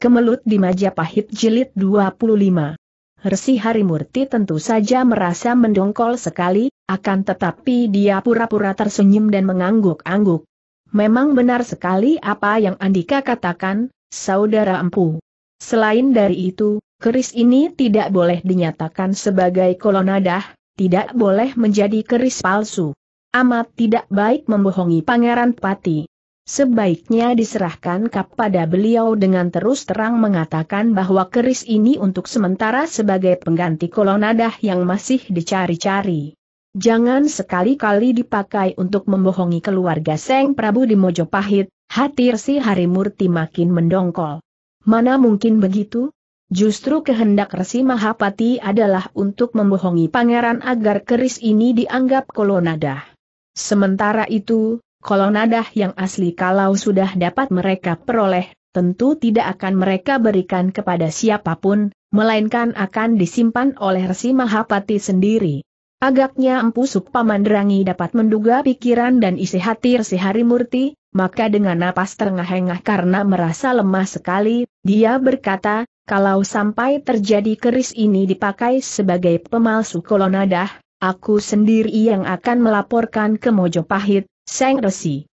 Kemelut di Majapahit Jilid 25 Resi Harimurti tentu saja merasa mendongkol sekali, akan tetapi dia pura-pura tersenyum dan mengangguk-angguk. Memang benar sekali apa yang Andika katakan, saudara empu. Selain dari itu, keris ini tidak boleh dinyatakan sebagai kolonadah, tidak boleh menjadi keris palsu. Amat tidak baik membohongi Pangeran Pati. Sebaiknya diserahkan kepada beliau dengan terus terang mengatakan bahwa keris ini untuk sementara sebagai pengganti kolonadah yang masih dicari-cari. Jangan sekali-kali dipakai untuk membohongi keluarga Seng Prabu di Mojopahit, hati si Harimurti makin mendongkol. Mana mungkin begitu? Justru kehendak Resi Mahapati adalah untuk membohongi pangeran agar keris ini dianggap kolonadah. Sementara itu, kalau nadah yang asli kalau sudah dapat mereka peroleh, tentu tidak akan mereka berikan kepada siapapun, melainkan akan disimpan oleh Resi Mahapati sendiri. Agaknya Empu Sukpamandrangi dapat menduga pikiran dan isi hati Resi Harimurti, maka dengan napas terengah-engah karena merasa lemah sekali, dia berkata, kalau sampai terjadi keris ini dipakai sebagai pemalsu kolonadah, aku sendiri yang akan melaporkan ke Mojopahit, Seng Resi.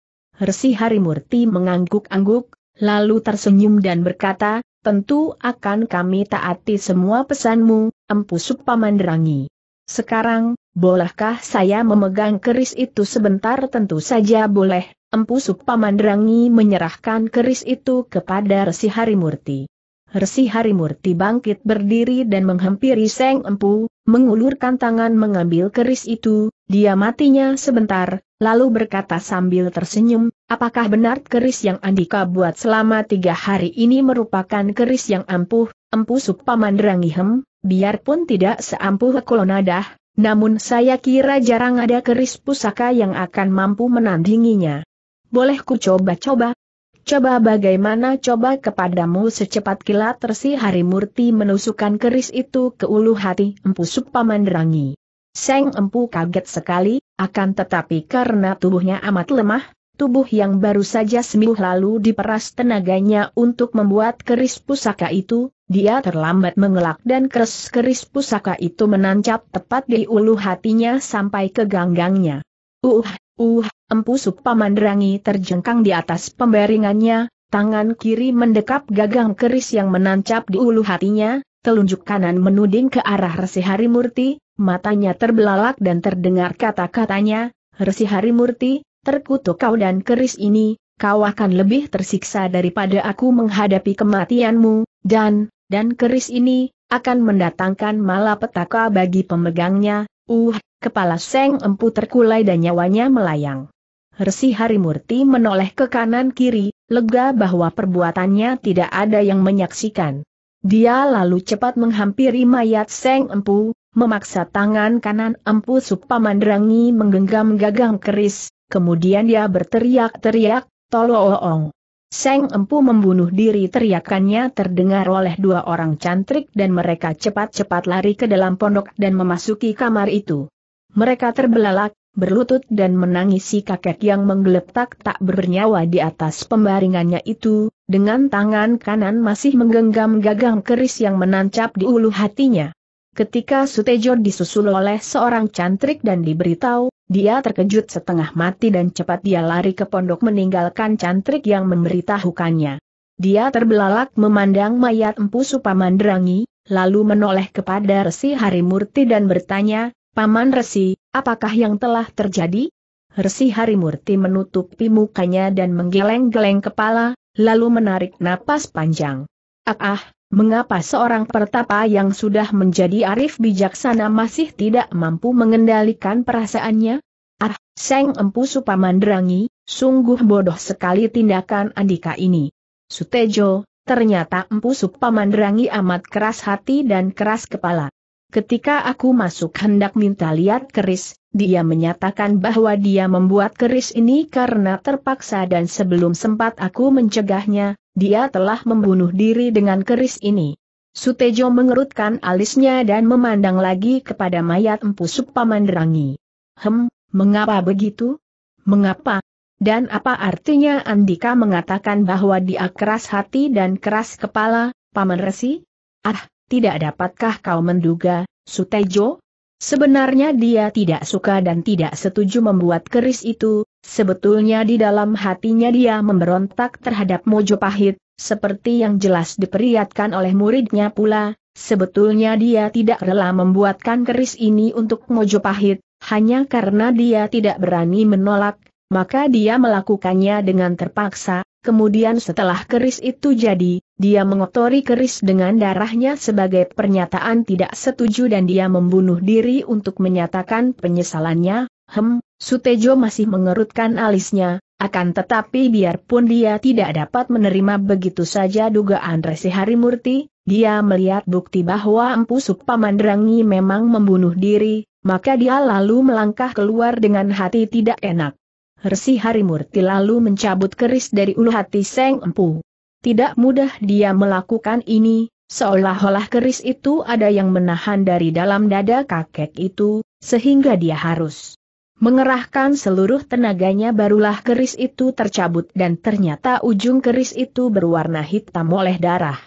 Resi Harimurti mengangguk-angguk, lalu tersenyum dan berkata, tentu akan kami taati semua pesanmu, Empu Supamandrangi. Sekarang, bolehkah saya memegang keris itu sebentar tentu saja boleh, Empu Supamandrangi menyerahkan keris itu kepada Resi Harimurti. Resi Harimurti bangkit berdiri dan menghampiri Seng Empu, mengulurkan tangan mengambil keris itu, dia matinya sebentar, lalu berkata sambil tersenyum, apakah benar keris yang Andika buat selama tiga hari ini merupakan keris yang ampuh, empu supamandrangihem, biarpun tidak seampuh kolonadah, namun saya kira jarang ada keris pusaka yang akan mampu menandinginya. Boleh ku coba-coba? Coba bagaimana coba kepadamu secepat kilat tersi hari murti menusukkan keris itu ke ulu hati empu Pamandrangi." Seng Empu kaget sekali, akan tetapi karena tubuhnya amat lemah, tubuh yang baru saja seminggu lalu diperas tenaganya untuk membuat keris pusaka itu, dia terlambat mengelak dan keris-keris pusaka itu menancap tepat di ulu hatinya sampai ke ganggangnya. Uh, uh, Empu Supamandrangi terjengkang di atas pembaringannya, tangan kiri mendekap gagang keris yang menancap di ulu hatinya, telunjuk kanan menuding ke arah Resi Harimurti, Matanya terbelalak dan terdengar kata-katanya, Resi Harimurti, terkutuk kau dan keris ini, kau akan lebih tersiksa daripada aku menghadapi kematianmu, dan, dan keris ini, akan mendatangkan malapetaka bagi pemegangnya, uh, kepala Seng Empu terkulai dan nyawanya melayang. Resi Harimurti menoleh ke kanan-kiri, lega bahwa perbuatannya tidak ada yang menyaksikan. Dia lalu cepat menghampiri mayat Seng Empu, memaksa tangan kanan Empu Supamandrangi menggenggam gagang keris, kemudian dia berteriak-teriak, tolong. Seng Empu membunuh diri teriakannya terdengar oleh dua orang cantrik dan mereka cepat-cepat lari ke dalam pondok dan memasuki kamar itu. Mereka terbelalak, berlutut dan menangisi kakek yang menggeletak tak bernyawa di atas pembaringannya itu, dengan tangan kanan masih menggenggam gagang keris yang menancap di ulu hatinya. Ketika Sutejo disusul oleh seorang cantrik dan diberitahu, dia terkejut setengah mati dan cepat dia lari ke pondok meninggalkan cantrik yang memberitahukannya. Dia terbelalak memandang mayat Empu Supamandrangi, lalu menoleh kepada Resi Harimurti dan bertanya, Paman Resi, apakah yang telah terjadi? Resi Harimurti menutupi mukanya dan menggeleng-geleng kepala, lalu menarik napas panjang. Ah ah, Mengapa seorang pertapa yang sudah menjadi arif bijaksana masih tidak mampu mengendalikan perasaannya? Ah, Seng Empu Supamandrangi, sungguh bodoh sekali tindakan Andika ini. Sutejo, ternyata Empu Supamandrangi amat keras hati dan keras kepala. Ketika aku masuk hendak minta lihat keris, dia menyatakan bahwa dia membuat keris ini karena terpaksa dan sebelum sempat aku mencegahnya, dia telah membunuh diri dengan keris ini. Sutejo mengerutkan alisnya dan memandang lagi kepada mayat Empu Supamandrangi. Hem, mengapa begitu? Mengapa? Dan apa artinya Andika mengatakan bahwa dia keras hati dan keras kepala, Paman Resi? Ah, tidak dapatkah kau menduga, Sutejo? Sebenarnya dia tidak suka dan tidak setuju membuat keris itu, Sebetulnya di dalam hatinya dia memberontak terhadap Mojo Pahit, seperti yang jelas diperiatkan oleh muridnya pula, sebetulnya dia tidak rela membuatkan keris ini untuk Mojo Pahit, hanya karena dia tidak berani menolak, maka dia melakukannya dengan terpaksa, kemudian setelah keris itu jadi, dia mengotori keris dengan darahnya sebagai pernyataan tidak setuju dan dia membunuh diri untuk menyatakan penyesalannya, Hem, Sutejo masih mengerutkan alisnya, akan tetapi biarpun dia tidak dapat menerima begitu saja dugaan Resi Harimurti, dia melihat bukti bahwa Empu Supamanderangi memang membunuh diri, maka dia lalu melangkah keluar dengan hati tidak enak. Resi Harimurti lalu mencabut keris dari ulu hati Seng Empu. Tidak mudah dia melakukan ini, seolah-olah keris itu ada yang menahan dari dalam dada kakek itu, sehingga dia harus Mengerahkan seluruh tenaganya barulah keris itu tercabut dan ternyata ujung keris itu berwarna hitam oleh darah.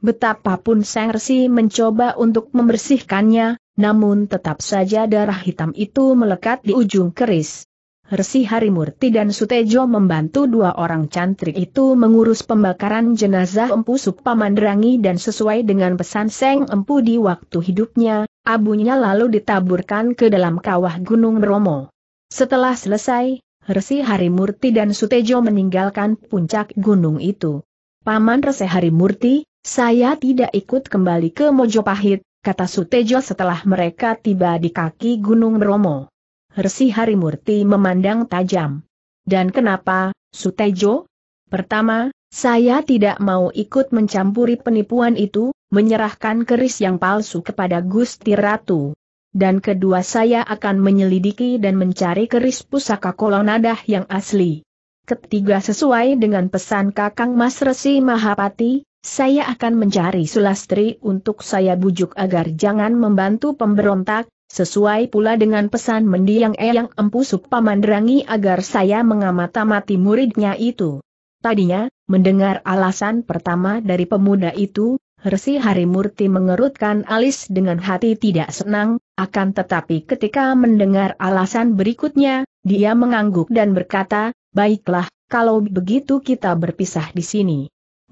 Betapapun Seng Resi mencoba untuk membersihkannya, namun tetap saja darah hitam itu melekat di ujung keris. Resi Harimurti dan Sutejo membantu dua orang cantrik itu mengurus pembakaran jenazah Empu Supamandrangi dan sesuai dengan pesan Seng Empu di waktu hidupnya, abunya lalu ditaburkan ke dalam kawah Gunung Bromo. Setelah selesai, Resi Harimurti dan Sutejo meninggalkan puncak gunung itu. Paman Resi Harimurti, saya tidak ikut kembali ke Mojopahit, kata Sutejo setelah mereka tiba di kaki Gunung Bromo. Resi Harimurti memandang tajam. Dan kenapa, Sutejo? Pertama, saya tidak mau ikut mencampuri penipuan itu, menyerahkan keris yang palsu kepada Gusti Ratu. Dan kedua saya akan menyelidiki dan mencari keris pusaka kolonadah yang asli. Ketiga sesuai dengan pesan Kakang Mas Resi Mahapati, saya akan mencari Sulastri untuk saya bujuk agar jangan membantu pemberontak, sesuai pula dengan pesan mendiang Eyang Empu Supamandrangi agar saya mengamata-mati muridnya itu. Tadinya, mendengar alasan pertama dari pemuda itu, Hersi Harimurti mengerutkan alis dengan hati tidak senang, akan tetapi ketika mendengar alasan berikutnya, dia mengangguk dan berkata, baiklah, kalau begitu kita berpisah di sini.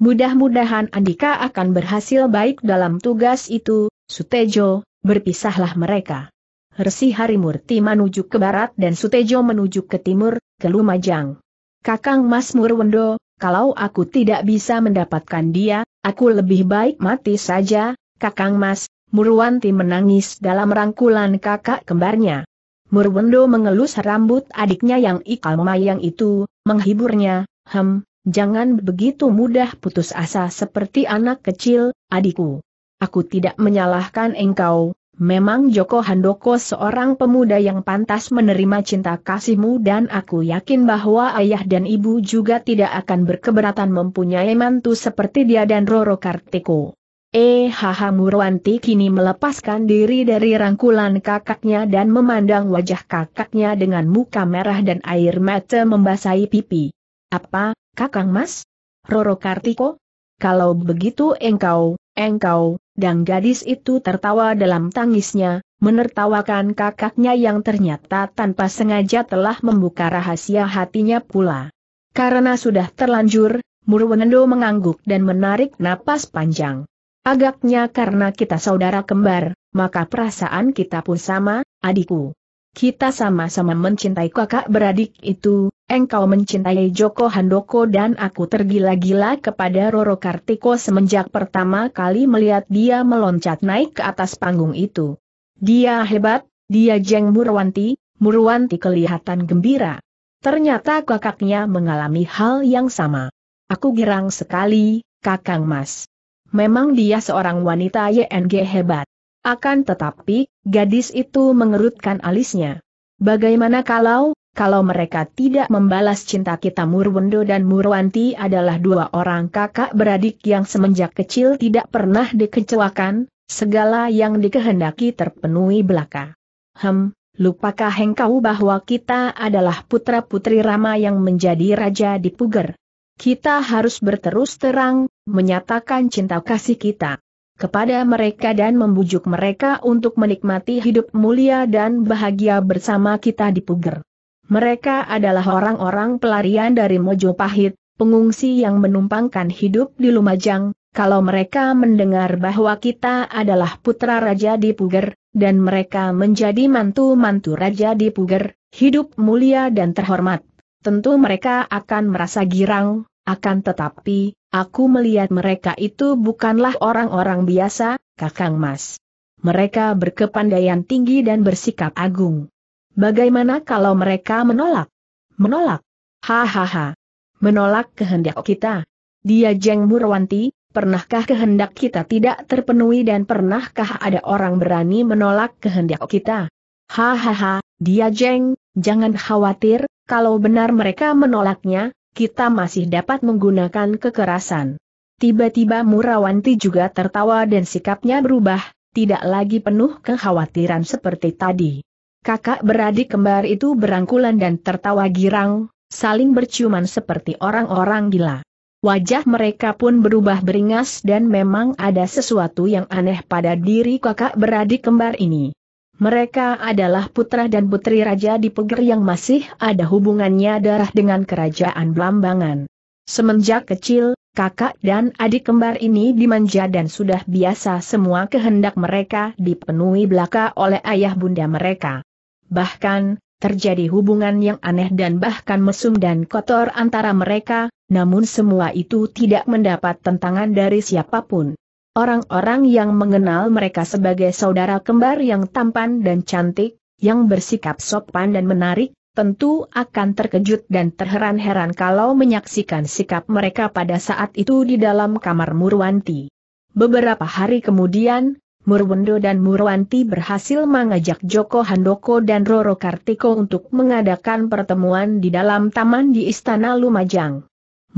Mudah-mudahan Andika akan berhasil baik dalam tugas itu, Sutejo, berpisahlah mereka. Hersi Harimurti menuju ke barat dan Sutejo menuju ke timur, ke Lumajang. Kakang Mas Murwendo, kalau aku tidak bisa mendapatkan dia, aku lebih baik mati saja, Kakang Mas, Murwanti menangis dalam rangkulan kakak kembarnya. Murwendo mengelus rambut adiknya yang ikal memayang itu, menghiburnya, hem, jangan begitu mudah putus asa seperti anak kecil, adikku. Aku tidak menyalahkan engkau, Memang Joko Handoko seorang pemuda yang pantas menerima cinta kasihmu dan aku yakin bahwa ayah dan ibu juga tidak akan berkeberatan mempunyai mantu seperti dia dan Roro Kartiko. Eh, haha Murwanti kini melepaskan diri dari rangkulan kakaknya dan memandang wajah kakaknya dengan muka merah dan air mata membasahi pipi. Apa, kakang mas? Roro Kartiko? Kalau begitu engkau, engkau, dan gadis itu tertawa dalam tangisnya, menertawakan kakaknya yang ternyata tanpa sengaja telah membuka rahasia hatinya pula. Karena sudah terlanjur, Murwenendo mengangguk dan menarik napas panjang. Agaknya karena kita saudara kembar, maka perasaan kita pun sama, adikku. Kita sama-sama mencintai kakak beradik itu, engkau mencintai Joko Handoko dan aku tergila-gila kepada Roro Kartiko semenjak pertama kali melihat dia meloncat naik ke atas panggung itu. Dia hebat, dia jeng Murwanti, Murwanti kelihatan gembira. Ternyata kakaknya mengalami hal yang sama. Aku girang sekali, kakang mas. Memang dia seorang wanita YNG hebat. Akan tetapi, gadis itu mengerutkan alisnya. Bagaimana kalau, kalau mereka tidak membalas cinta kita Murwendo dan Murwanti adalah dua orang kakak beradik yang semenjak kecil tidak pernah dikecewakan, segala yang dikehendaki terpenuhi belaka. Hem, lupakah engkau bahwa kita adalah putra-putri Rama yang menjadi raja di Puger? Kita harus berterus terang, menyatakan cinta kasih kita kepada mereka dan membujuk mereka untuk menikmati hidup mulia dan bahagia bersama kita di Puger. Mereka adalah orang-orang pelarian dari Mojo Pahit, pengungsi yang menumpangkan hidup di Lumajang, kalau mereka mendengar bahwa kita adalah putra Raja di Puger, dan mereka menjadi mantu-mantu Raja di Puger, hidup mulia dan terhormat. Tentu mereka akan merasa girang, akan tetapi, Aku melihat mereka itu bukanlah orang-orang biasa, Kakang Mas. Mereka berkepandaian tinggi dan bersikap agung. Bagaimana kalau mereka menolak? Menolak? Hahaha. Menolak kehendak kita. Dia Jeng Murwanti, pernahkah kehendak kita tidak terpenuhi dan pernahkah ada orang berani menolak kehendak kita? Hahaha, dia Jeng, jangan khawatir, kalau benar mereka menolaknya, kita masih dapat menggunakan kekerasan. Tiba-tiba Murawanti juga tertawa dan sikapnya berubah, tidak lagi penuh kekhawatiran seperti tadi. Kakak beradik kembar itu berangkulan dan tertawa girang, saling berciuman seperti orang-orang gila. Wajah mereka pun berubah beringas dan memang ada sesuatu yang aneh pada diri kakak beradik kembar ini. Mereka adalah putra dan putri raja di Peger yang masih ada hubungannya darah dengan kerajaan Blambangan. Semenjak kecil, kakak dan adik kembar ini dimanja dan sudah biasa semua kehendak mereka dipenuhi belaka oleh ayah bunda mereka. Bahkan, terjadi hubungan yang aneh dan bahkan mesum dan kotor antara mereka, namun semua itu tidak mendapat tentangan dari siapapun. Orang-orang yang mengenal mereka sebagai saudara kembar yang tampan dan cantik, yang bersikap sopan dan menarik, tentu akan terkejut dan terheran-heran kalau menyaksikan sikap mereka pada saat itu di dalam kamar Murwanti. Beberapa hari kemudian, Murwendo dan Murwanti berhasil mengajak Joko Handoko dan Roro Kartiko untuk mengadakan pertemuan di dalam taman di Istana Lumajang.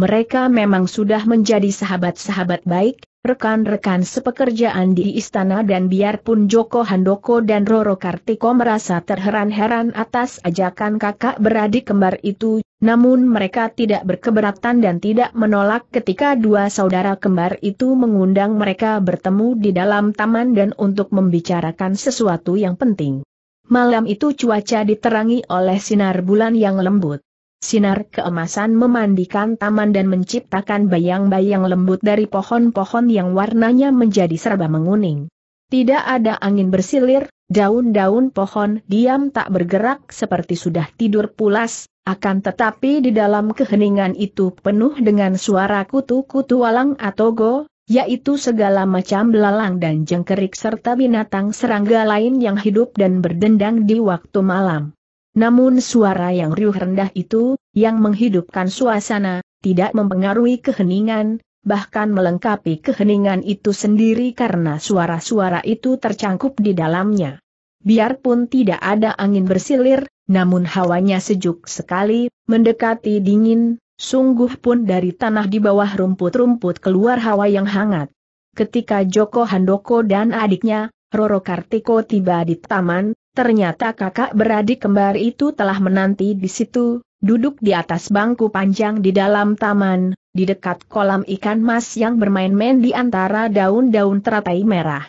Mereka memang sudah menjadi sahabat-sahabat baik, rekan-rekan sepekerjaan di istana dan biarpun Joko Handoko dan Roro Kartiko merasa terheran-heran atas ajakan kakak beradik kembar itu, namun mereka tidak berkeberatan dan tidak menolak ketika dua saudara kembar itu mengundang mereka bertemu di dalam taman dan untuk membicarakan sesuatu yang penting. Malam itu cuaca diterangi oleh sinar bulan yang lembut. Sinar keemasan memandikan taman dan menciptakan bayang-bayang lembut dari pohon-pohon yang warnanya menjadi serba menguning. Tidak ada angin bersilir, daun-daun pohon diam tak bergerak seperti sudah tidur pulas, akan tetapi di dalam keheningan itu penuh dengan suara kutu-kutu walang atau go, yaitu segala macam belalang dan jengkerik serta binatang serangga lain yang hidup dan berdendang di waktu malam. Namun suara yang riuh rendah itu, yang menghidupkan suasana, tidak mempengaruhi keheningan, bahkan melengkapi keheningan itu sendiri karena suara-suara itu tercangkup di dalamnya. Biarpun tidak ada angin bersilir, namun hawanya sejuk sekali, mendekati dingin, sungguh pun dari tanah di bawah rumput-rumput keluar hawa yang hangat. Ketika Joko Handoko dan adiknya, Roro Kartiko tiba di taman, Ternyata kakak beradik kembar itu telah menanti di situ, duduk di atas bangku panjang di dalam taman, di dekat kolam ikan mas yang bermain-main di antara daun-daun teratai merah.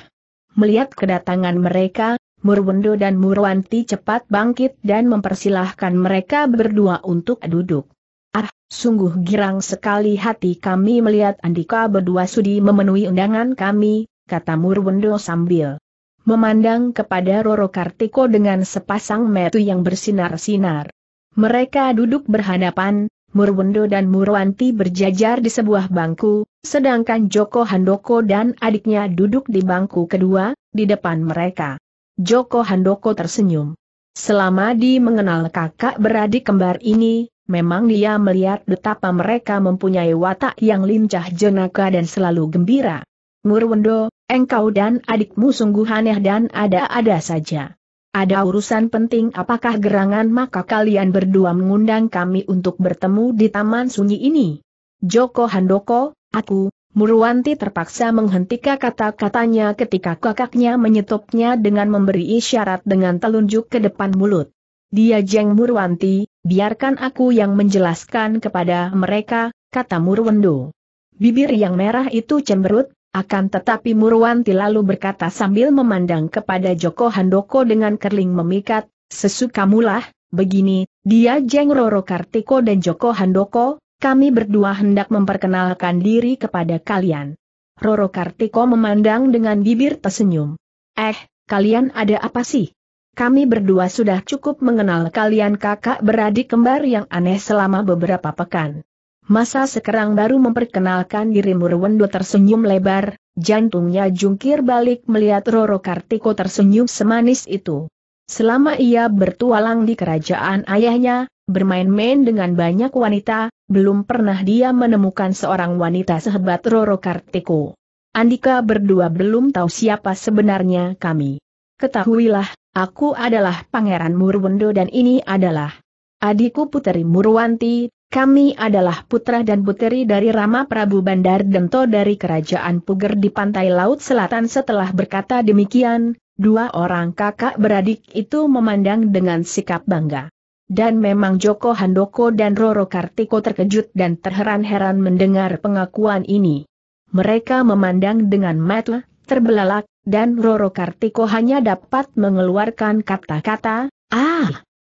Melihat kedatangan mereka, Murwendo dan Murwanti cepat bangkit dan mempersilahkan mereka berdua untuk duduk. Ah, sungguh girang sekali hati kami melihat Andika berdua sudi memenuhi undangan kami, kata Murwendo sambil memandang kepada Roro Kartiko dengan sepasang metu yang bersinar-sinar. Mereka duduk berhadapan, Murwendo dan Murwanti berjajar di sebuah bangku, sedangkan Joko Handoko dan adiknya duduk di bangku kedua, di depan mereka. Joko Handoko tersenyum. Selama di mengenal kakak beradik kembar ini, memang dia melihat betapa mereka mempunyai watak yang lincah jenaka dan selalu gembira. Murwendo, engkau dan adikmu sungguh aneh dan ada-ada saja. Ada urusan penting apakah gerangan maka kalian berdua mengundang kami untuk bertemu di taman sunyi ini? Joko Handoko, aku, Murwanti terpaksa menghentikan kata-katanya ketika kakaknya menyetopnya dengan memberi isyarat dengan telunjuk ke depan mulut. Dia Jeng Murwanti, biarkan aku yang menjelaskan kepada mereka, kata Murwendo. Bibir yang merah itu cemberut, akan tetapi Murwanti lalu berkata sambil memandang kepada Joko Handoko dengan kerling memikat, sesukamulah, begini, dia Jeng Roro Kartiko dan Joko Handoko, kami berdua hendak memperkenalkan diri kepada kalian. Roro Kartiko memandang dengan bibir tersenyum. Eh, kalian ada apa sih? Kami berdua sudah cukup mengenal kalian kakak beradik kembar yang aneh selama beberapa pekan. Masa sekarang baru memperkenalkan diri Murwendo tersenyum lebar, jantungnya jungkir balik melihat Roro Kartiko tersenyum semanis itu. Selama ia bertualang di kerajaan ayahnya, bermain-main dengan banyak wanita, belum pernah dia menemukan seorang wanita sehebat Roro Kartiko. Andika berdua belum tahu siapa sebenarnya kami. Ketahuilah, aku adalah Pangeran Murwendo dan ini adalah adikku Puteri Murwanti, kami adalah putra dan puteri dari Rama Prabu Bandar Dento dari Kerajaan Puger di pantai Laut Selatan setelah berkata demikian, dua orang kakak beradik itu memandang dengan sikap bangga. Dan memang Joko Handoko dan Roro Kartiko terkejut dan terheran-heran mendengar pengakuan ini. Mereka memandang dengan mata, terbelalak, dan Roro Kartiko hanya dapat mengeluarkan kata-kata, ah!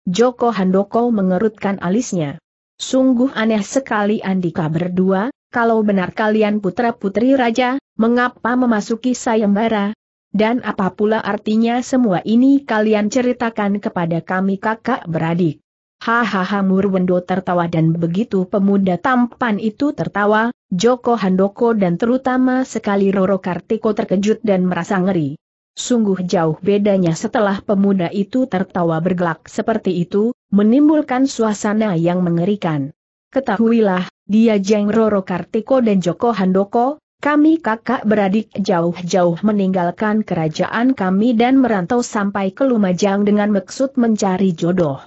Joko Handoko mengerutkan alisnya. Sungguh aneh sekali Andika berdua, kalau benar kalian putra-putri raja, mengapa memasuki sayembara? Dan apa pula artinya semua ini kalian ceritakan kepada kami kakak beradik? Hahaha Murwendo tertawa dan begitu pemuda tampan itu tertawa, Joko Handoko dan terutama sekali Roro Kartiko terkejut dan merasa ngeri. Sungguh jauh bedanya setelah pemuda itu tertawa bergelak seperti itu, menimbulkan suasana yang mengerikan. Ketahuilah, dia Jeng Roro Kartiko dan Joko Handoko, kami kakak beradik jauh-jauh meninggalkan kerajaan kami dan merantau sampai ke Lumajang dengan maksud mencari jodoh.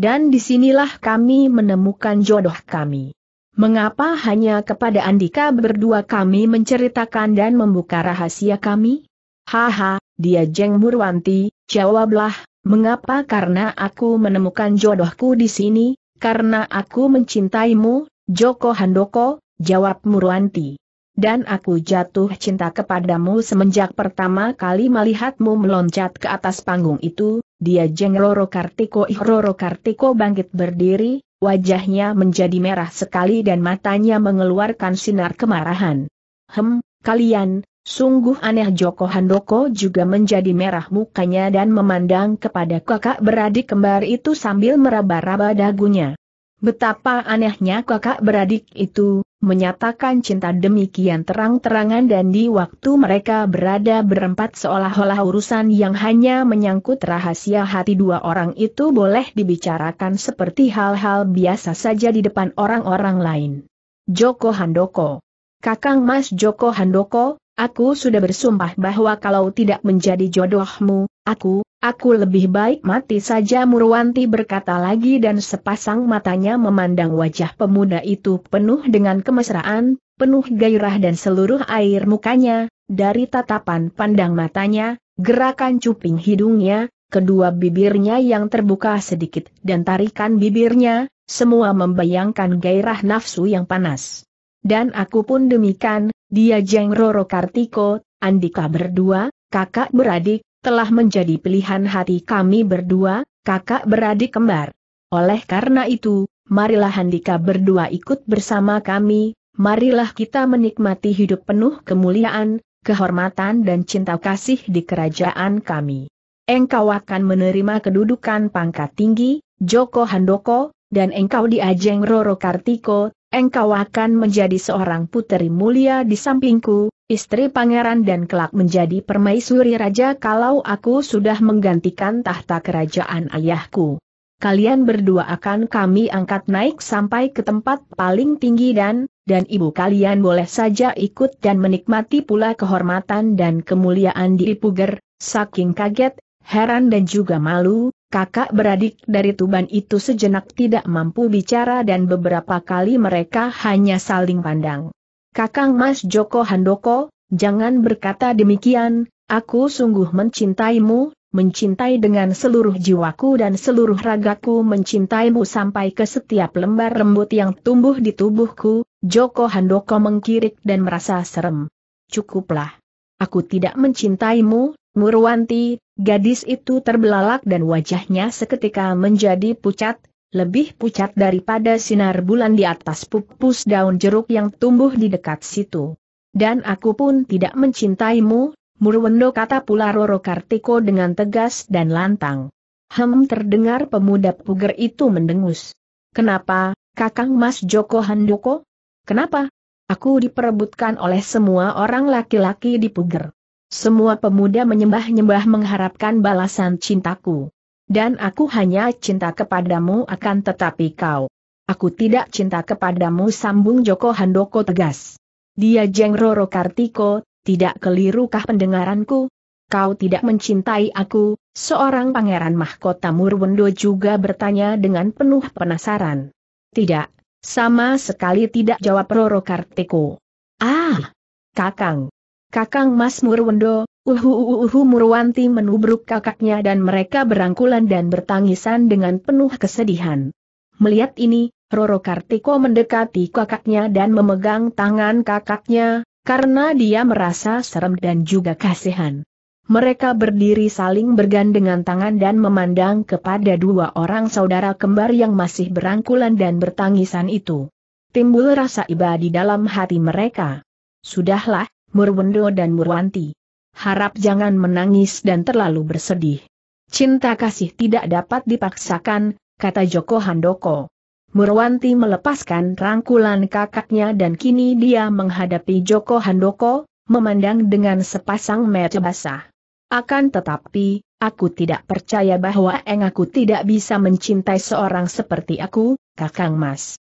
Dan disinilah kami menemukan jodoh kami. Mengapa hanya kepada Andika berdua kami menceritakan dan membuka rahasia kami? Haha, dia Jeng Murwanti, jawablah, mengapa karena aku menemukan jodohku di sini, karena aku mencintaimu, Joko Handoko, jawab Murwanti. Dan aku jatuh cinta kepadamu semenjak pertama kali melihatmu meloncat ke atas panggung itu, dia Jeng Loro Kartiko Ih Roro Kartiko bangkit berdiri, wajahnya menjadi merah sekali dan matanya mengeluarkan sinar kemarahan. Hem, kalian, Sungguh aneh Joko Handoko juga menjadi merah mukanya dan memandang kepada kakak beradik kembar itu sambil meraba-raba dagunya. Betapa anehnya kakak beradik itu, menyatakan cinta demikian terang-terangan dan di waktu mereka berada berempat seolah-olah urusan yang hanya menyangkut rahasia hati dua orang itu boleh dibicarakan seperti hal-hal biasa saja di depan orang-orang lain. Joko Handoko Kakang Mas Joko Handoko, Aku sudah bersumpah bahwa kalau tidak menjadi jodohmu, aku, aku lebih baik mati saja Murwanti berkata lagi dan sepasang matanya memandang wajah pemuda itu penuh dengan kemesraan, penuh gairah dan seluruh air mukanya, dari tatapan pandang matanya, gerakan cuping hidungnya, kedua bibirnya yang terbuka sedikit dan tarikan bibirnya, semua membayangkan gairah nafsu yang panas. Dan aku pun demikian, dia Jeng Roro Kartiko, Andika berdua, kakak beradik, telah menjadi pilihan hati kami berdua, kakak beradik kembar. Oleh karena itu, marilah Andika berdua ikut bersama kami, marilah kita menikmati hidup penuh kemuliaan, kehormatan dan cinta kasih di kerajaan kami. Engkau akan menerima kedudukan pangkat tinggi, Joko Handoko, dan engkau diajeng Roro Kartiko, engkau akan menjadi seorang putri mulia di sampingku, istri pangeran dan kelak menjadi permaisuri raja kalau aku sudah menggantikan tahta kerajaan ayahku. Kalian berdua akan kami angkat naik sampai ke tempat paling tinggi dan, dan ibu kalian boleh saja ikut dan menikmati pula kehormatan dan kemuliaan di Puger, saking kaget, heran dan juga malu, kakak beradik dari Tuban itu sejenak tidak mampu bicara dan beberapa kali mereka hanya saling pandang. Kakang Mas Joko Handoko, jangan berkata demikian, aku sungguh mencintaimu, mencintai dengan seluruh jiwaku dan seluruh ragaku mencintaimu sampai ke setiap lembar rembut yang tumbuh di tubuhku, Joko Handoko mengkirik dan merasa serem. Cukuplah. Aku tidak mencintaimu, Murwanti. Gadis itu terbelalak dan wajahnya seketika menjadi pucat, lebih pucat daripada sinar bulan di atas pupus daun jeruk yang tumbuh di dekat situ. Dan aku pun tidak mencintaimu, Murwendo kata pula Roro Kartiko dengan tegas dan lantang. Hem terdengar pemuda puger itu mendengus. Kenapa, Kakang Mas Joko Handoko? Kenapa? Aku diperebutkan oleh semua orang laki-laki di puger. Semua pemuda menyembah-nyembah mengharapkan balasan cintaku. Dan aku hanya cinta kepadamu akan tetapi kau. Aku tidak cinta kepadamu sambung Joko Handoko tegas. Dia Jeng Roro Kartiko, tidak kelirukah pendengaranku? Kau tidak mencintai aku, seorang pangeran mahkota Murwendo juga bertanya dengan penuh penasaran. Tidak, sama sekali tidak jawab Roro Kartiko. Ah, Kakang, Kakang Mas Murwendo, uhu uhu, Murwanti menubruk kakaknya dan mereka berangkulan dan bertangisan dengan penuh kesedihan. Melihat ini, Roro Kartiko mendekati kakaknya dan memegang tangan kakaknya, karena dia merasa serem dan juga kasihan. Mereka berdiri saling bergandengan tangan dan memandang kepada dua orang saudara kembar yang masih berangkulan dan bertangisan itu. Timbul rasa iba di dalam hati mereka. Sudahlah, Murwendo dan Murwanti. Harap jangan menangis dan terlalu bersedih. Cinta kasih tidak dapat dipaksakan, kata Joko Handoko. Murwanti melepaskan rangkulan kakaknya dan kini dia menghadapi Joko Handoko, memandang dengan sepasang mata basah. Akan tetapi, aku tidak percaya bahwa Eng aku tidak bisa mencintai seorang seperti aku, Kakang Mas.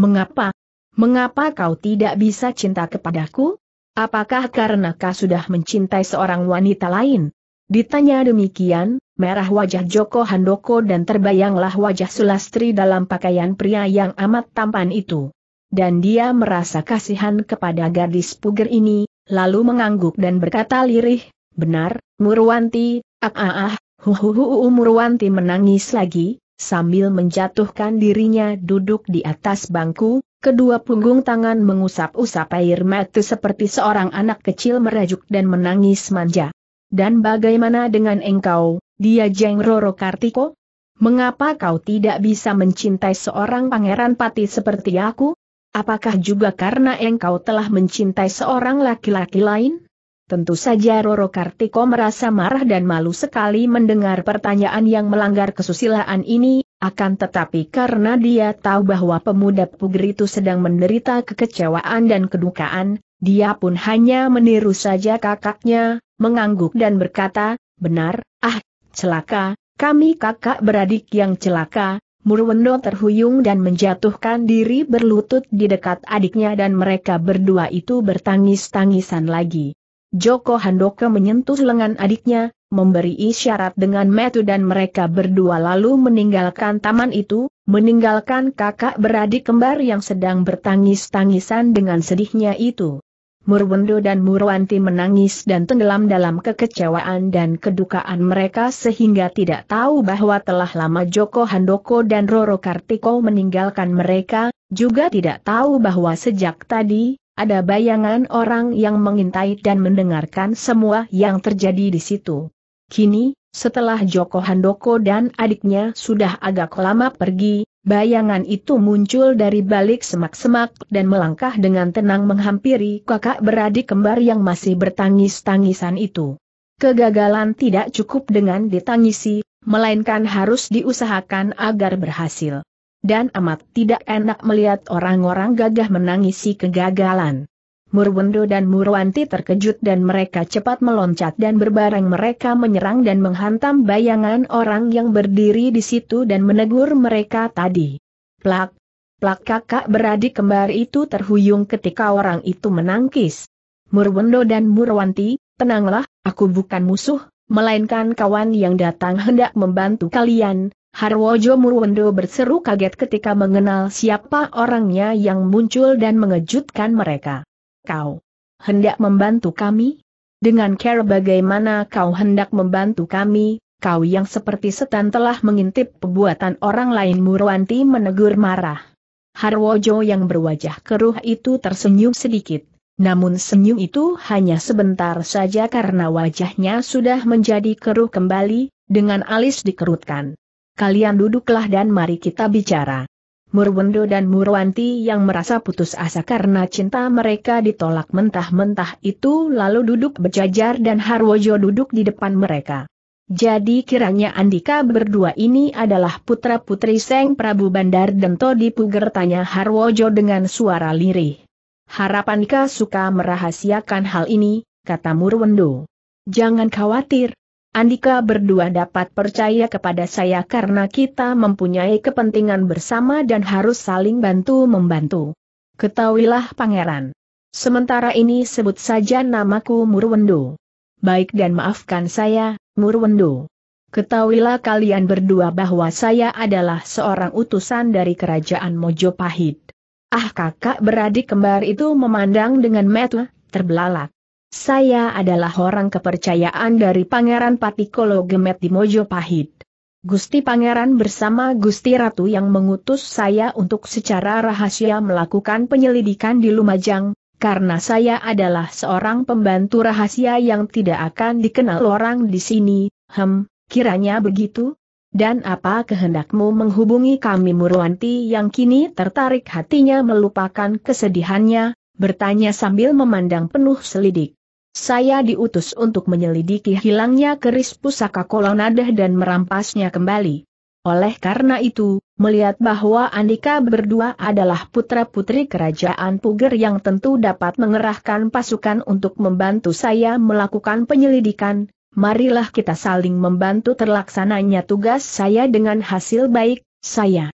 Mengapa? Mengapa kau tidak bisa cinta kepadaku? Apakah karena kau sudah mencintai seorang wanita lain? Ditanya demikian, merah wajah Joko Handoko dan terbayanglah wajah Sulastri dalam pakaian pria yang amat tampan itu. Dan dia merasa kasihan kepada gadis puger ini, lalu mengangguk dan berkata lirih, benar, Murwanti, ah ah ah, huhuhu Murwanti menangis lagi, sambil menjatuhkan dirinya duduk di atas bangku, Kedua punggung tangan mengusap-usap air mata seperti seorang anak kecil merajuk dan menangis manja. Dan bagaimana dengan engkau, dia Jeng Roro Kartiko? Mengapa kau tidak bisa mencintai seorang pangeran pati seperti aku? Apakah juga karena engkau telah mencintai seorang laki-laki lain? Tentu saja Roro Kartiko merasa marah dan malu sekali mendengar pertanyaan yang melanggar kesusilaan ini, akan tetapi karena dia tahu bahwa pemuda puger itu sedang menderita kekecewaan dan kedukaan, dia pun hanya meniru saja kakaknya, mengangguk dan berkata, benar, ah, celaka, kami kakak beradik yang celaka, Murwendo terhuyung dan menjatuhkan diri berlutut di dekat adiknya dan mereka berdua itu bertangis-tangisan lagi. Joko Handoko menyentuh lengan adiknya, memberi isyarat dengan metu dan mereka berdua lalu meninggalkan taman itu, meninggalkan kakak beradik kembar yang sedang bertangis-tangisan dengan sedihnya itu. Murwendo dan Murwanti menangis dan tenggelam dalam kekecewaan dan kedukaan mereka sehingga tidak tahu bahwa telah lama Joko Handoko dan Roro Kartiko meninggalkan mereka, juga tidak tahu bahwa sejak tadi, ada bayangan orang yang mengintai dan mendengarkan semua yang terjadi di situ. Kini, setelah Joko Handoko dan adiknya sudah agak lama pergi, bayangan itu muncul dari balik semak-semak dan melangkah dengan tenang menghampiri kakak beradik kembar yang masih bertangis-tangisan itu. Kegagalan tidak cukup dengan ditangisi, melainkan harus diusahakan agar berhasil. Dan amat tidak enak melihat orang-orang gagah menangisi kegagalan. Murwendo dan Murwanti terkejut dan mereka cepat meloncat dan berbareng mereka menyerang dan menghantam bayangan orang yang berdiri di situ dan menegur mereka tadi. Plak, plak kakak beradik kembar itu terhuyung ketika orang itu menangkis. Murwendo dan Murwanti, tenanglah, aku bukan musuh, melainkan kawan yang datang hendak membantu kalian, Harwojo Murwendo berseru kaget ketika mengenal siapa orangnya yang muncul dan mengejutkan mereka. Kau hendak membantu kami? Dengan cara bagaimana kau hendak membantu kami, kau yang seperti setan telah mengintip pembuatan orang lain Murwanti menegur marah. Harwojo yang berwajah keruh itu tersenyum sedikit, namun senyum itu hanya sebentar saja karena wajahnya sudah menjadi keruh kembali, dengan alis dikerutkan. Kalian duduklah dan mari kita bicara. Murwendo dan Murwanti yang merasa putus asa karena cinta mereka ditolak mentah-mentah itu lalu duduk berjajar dan Harwojo duduk di depan mereka. Jadi kiranya Andika berdua ini adalah putra-putri Seng Prabu Bandar dan Todi Puger tanya Harwojo dengan suara lirih. Harapankah suka merahasiakan hal ini, kata Murwendo. Jangan khawatir, Andika berdua dapat percaya kepada saya karena kita mempunyai kepentingan bersama dan harus saling bantu-membantu. Ketahuilah pangeran. Sementara ini sebut saja namaku Murwendo. Baik dan maafkan saya, Murwendo. Ketahuilah kalian berdua bahwa saya adalah seorang utusan dari kerajaan Mojopahit. Ah kakak beradik kembar itu memandang dengan metu, terbelalak. Saya adalah orang kepercayaan dari Pangeran Patikolo Gemet di Mojopahit. Gusti Pangeran bersama Gusti Ratu yang mengutus saya untuk secara rahasia melakukan penyelidikan di Lumajang, karena saya adalah seorang pembantu rahasia yang tidak akan dikenal orang di sini, hem, kiranya begitu? Dan apa kehendakmu menghubungi kami Murwanti yang kini tertarik hatinya melupakan kesedihannya, bertanya sambil memandang penuh selidik. Saya diutus untuk menyelidiki hilangnya keris pusaka kolonadah dan merampasnya kembali. Oleh karena itu, melihat bahwa Andika berdua adalah putra-putri kerajaan Puger yang tentu dapat mengerahkan pasukan untuk membantu saya melakukan penyelidikan, marilah kita saling membantu terlaksananya tugas saya dengan hasil baik, saya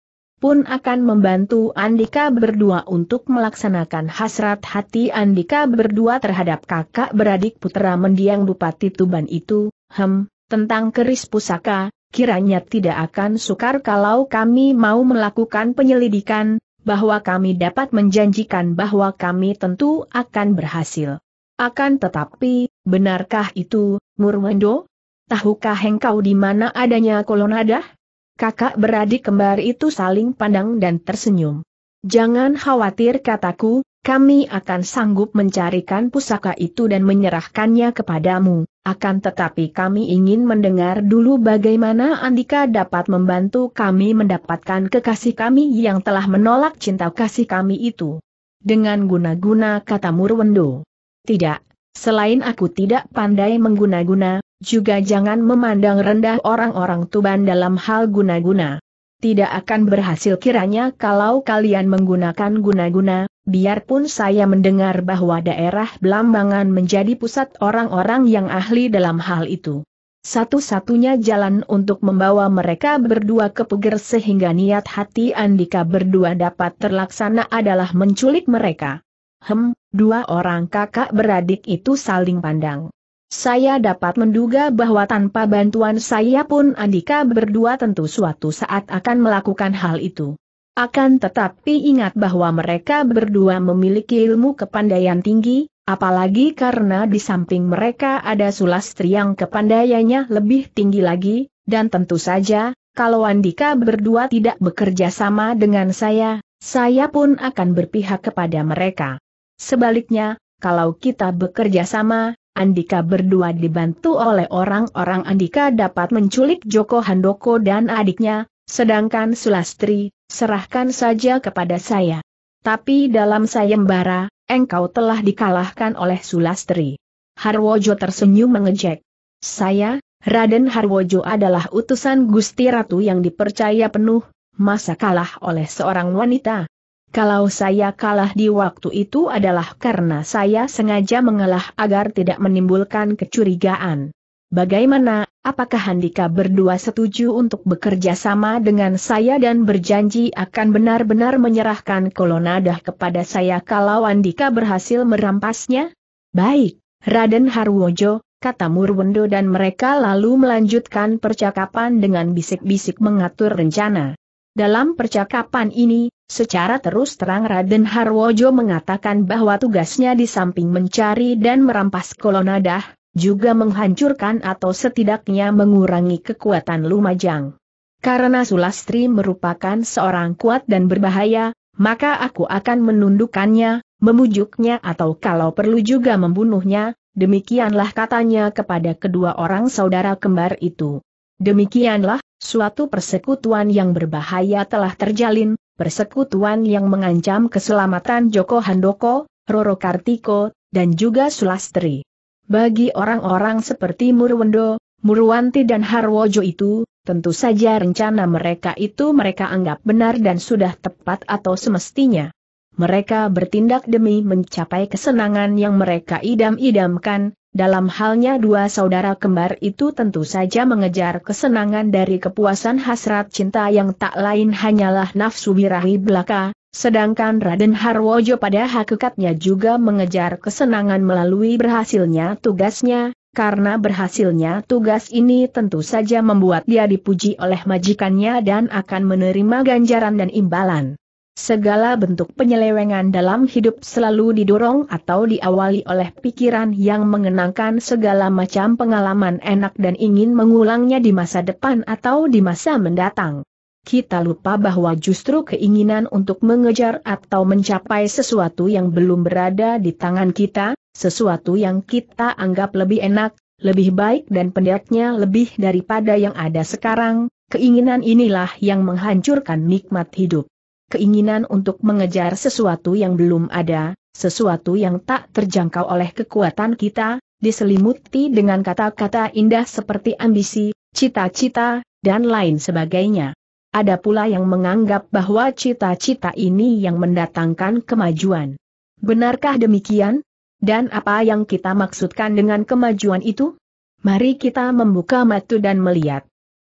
pun akan membantu Andika berdua untuk melaksanakan hasrat hati Andika berdua terhadap kakak beradik putra mendiang Bupati Tuban itu, hem, tentang keris pusaka, kiranya tidak akan sukar kalau kami mau melakukan penyelidikan, bahwa kami dapat menjanjikan bahwa kami tentu akan berhasil. Akan tetapi, benarkah itu, Murwendo? Tahukah engkau di mana adanya Kolonadah? kakak beradik kembar itu saling pandang dan tersenyum. Jangan khawatir kataku, kami akan sanggup mencarikan pusaka itu dan menyerahkannya kepadamu, akan tetapi kami ingin mendengar dulu bagaimana Andika dapat membantu kami mendapatkan kekasih kami yang telah menolak cinta kasih kami itu. Dengan guna-guna kata Murwendo. Tidak, selain aku tidak pandai mengguna-guna, juga jangan memandang rendah orang-orang Tuban dalam hal guna-guna. Tidak akan berhasil kiranya kalau kalian menggunakan guna-guna, biarpun saya mendengar bahwa daerah Blambangan menjadi pusat orang-orang yang ahli dalam hal itu. Satu-satunya jalan untuk membawa mereka berdua ke Puger sehingga niat hati Andika berdua dapat terlaksana adalah menculik mereka. Hem, dua orang kakak beradik itu saling pandang. Saya dapat menduga bahwa tanpa bantuan saya pun Andika berdua tentu suatu saat akan melakukan hal itu. Akan tetapi ingat bahwa mereka berdua memiliki ilmu kepandaian tinggi, apalagi karena di samping mereka ada Sulastri yang kepandaiannya lebih tinggi lagi, dan tentu saja, kalau Andika berdua tidak bekerja sama dengan saya, saya pun akan berpihak kepada mereka. Sebaliknya, kalau kita bekerja sama, Andika berdua dibantu oleh orang-orang Andika dapat menculik Joko Handoko dan adiknya, sedangkan Sulastri, serahkan saja kepada saya. Tapi dalam sayembara, engkau telah dikalahkan oleh Sulastri. Harwojo tersenyum mengejek. Saya, Raden Harwojo adalah utusan Gusti Ratu yang dipercaya penuh, masa kalah oleh seorang wanita? Kalau saya kalah di waktu itu adalah karena saya sengaja mengalah agar tidak menimbulkan kecurigaan. Bagaimana, apakah Handika berdua setuju untuk bekerja sama dengan saya dan berjanji akan benar-benar menyerahkan kolonadah kepada saya kalau Handika berhasil merampasnya? Baik, Raden Harwojo, kata Murwendo dan mereka lalu melanjutkan percakapan dengan bisik-bisik mengatur rencana. Dalam percakapan ini, Secara terus terang Raden Harwojo mengatakan bahwa tugasnya di samping mencari dan merampas kolonadah, juga menghancurkan atau setidaknya mengurangi kekuatan Lumajang. Karena Sulastri merupakan seorang kuat dan berbahaya, maka aku akan menundukkannya, memujuknya atau kalau perlu juga membunuhnya, demikianlah katanya kepada kedua orang saudara kembar itu. Demikianlah, suatu persekutuan yang berbahaya telah terjalin, persekutuan yang mengancam keselamatan Joko Handoko, Roro Kartiko, dan juga Sulastri. Bagi orang-orang seperti Murwendo, Murwanti dan Harwojo itu, tentu saja rencana mereka itu mereka anggap benar dan sudah tepat atau semestinya mereka bertindak demi mencapai kesenangan yang mereka idam-idamkan, dalam halnya dua saudara kembar itu tentu saja mengejar kesenangan dari kepuasan hasrat cinta yang tak lain hanyalah nafsu birahi belaka, sedangkan Raden Harwojo pada hakikatnya juga mengejar kesenangan melalui berhasilnya tugasnya, karena berhasilnya tugas ini tentu saja membuat dia dipuji oleh majikannya dan akan menerima ganjaran dan imbalan. Segala bentuk penyelewengan dalam hidup selalu didorong atau diawali oleh pikiran yang mengenangkan segala macam pengalaman enak dan ingin mengulangnya di masa depan atau di masa mendatang. Kita lupa bahwa justru keinginan untuk mengejar atau mencapai sesuatu yang belum berada di tangan kita, sesuatu yang kita anggap lebih enak, lebih baik dan pendeknya lebih daripada yang ada sekarang, keinginan inilah yang menghancurkan nikmat hidup keinginan untuk mengejar sesuatu yang belum ada, sesuatu yang tak terjangkau oleh kekuatan kita, diselimuti dengan kata-kata indah seperti ambisi, cita-cita, dan lain sebagainya. Ada pula yang menganggap bahwa cita-cita ini yang mendatangkan kemajuan. Benarkah demikian? Dan apa yang kita maksudkan dengan kemajuan itu? Mari kita membuka mata dan melihat.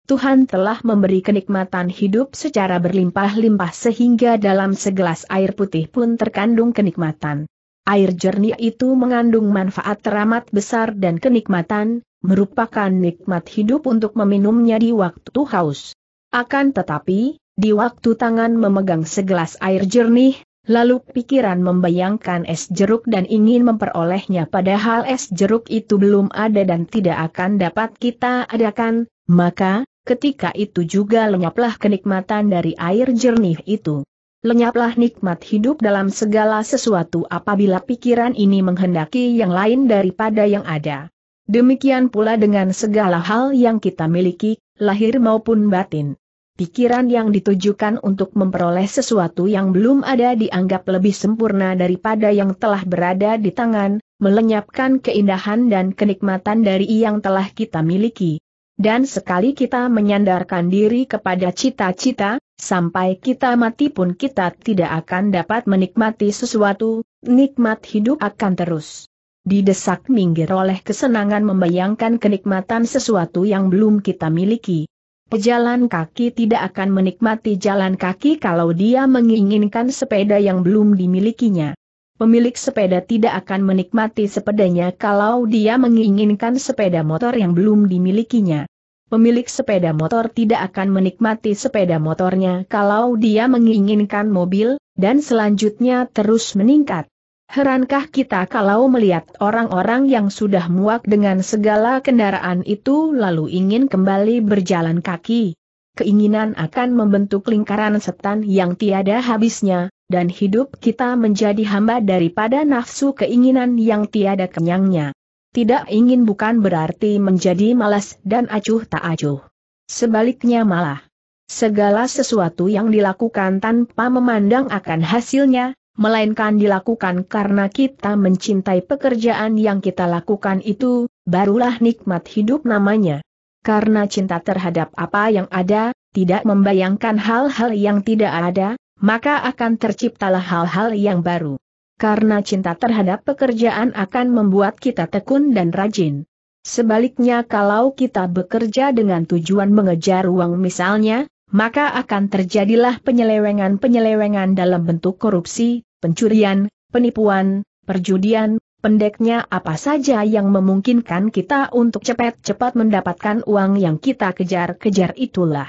Tuhan telah memberi kenikmatan hidup secara berlimpah-limpah sehingga dalam segelas air putih pun terkandung kenikmatan. Air jernih itu mengandung manfaat teramat besar dan kenikmatan, merupakan nikmat hidup untuk meminumnya di waktu haus. Akan tetapi, di waktu tangan memegang segelas air jernih, lalu pikiran membayangkan es jeruk dan ingin memperolehnya padahal es jeruk itu belum ada dan tidak akan dapat kita adakan, maka, Ketika itu juga lenyaplah kenikmatan dari air jernih itu. Lenyaplah nikmat hidup dalam segala sesuatu apabila pikiran ini menghendaki yang lain daripada yang ada. Demikian pula dengan segala hal yang kita miliki, lahir maupun batin. Pikiran yang ditujukan untuk memperoleh sesuatu yang belum ada dianggap lebih sempurna daripada yang telah berada di tangan, melenyapkan keindahan dan kenikmatan dari yang telah kita miliki dan sekali kita menyandarkan diri kepada cita-cita, sampai kita mati pun kita tidak akan dapat menikmati sesuatu, nikmat hidup akan terus didesak minggir oleh kesenangan membayangkan kenikmatan sesuatu yang belum kita miliki. Pejalan kaki tidak akan menikmati jalan kaki kalau dia menginginkan sepeda yang belum dimilikinya pemilik sepeda tidak akan menikmati sepedanya kalau dia menginginkan sepeda motor yang belum dimilikinya. Pemilik sepeda motor tidak akan menikmati sepeda motornya kalau dia menginginkan mobil, dan selanjutnya terus meningkat. Herankah kita kalau melihat orang-orang yang sudah muak dengan segala kendaraan itu lalu ingin kembali berjalan kaki? Keinginan akan membentuk lingkaran setan yang tiada habisnya, dan hidup kita menjadi hamba daripada nafsu keinginan yang tiada kenyangnya. Tidak ingin bukan berarti menjadi malas dan acuh tak acuh. Sebaliknya malah, segala sesuatu yang dilakukan tanpa memandang akan hasilnya, melainkan dilakukan karena kita mencintai pekerjaan yang kita lakukan itu, barulah nikmat hidup namanya. Karena cinta terhadap apa yang ada, tidak membayangkan hal-hal yang tidak ada, maka akan terciptalah hal-hal yang baru. Karena cinta terhadap pekerjaan akan membuat kita tekun dan rajin. Sebaliknya kalau kita bekerja dengan tujuan mengejar uang misalnya, maka akan terjadilah penyelewengan-penyelewengan dalam bentuk korupsi, pencurian, penipuan, perjudian, pendeknya apa saja yang memungkinkan kita untuk cepat-cepat mendapatkan uang yang kita kejar-kejar itulah.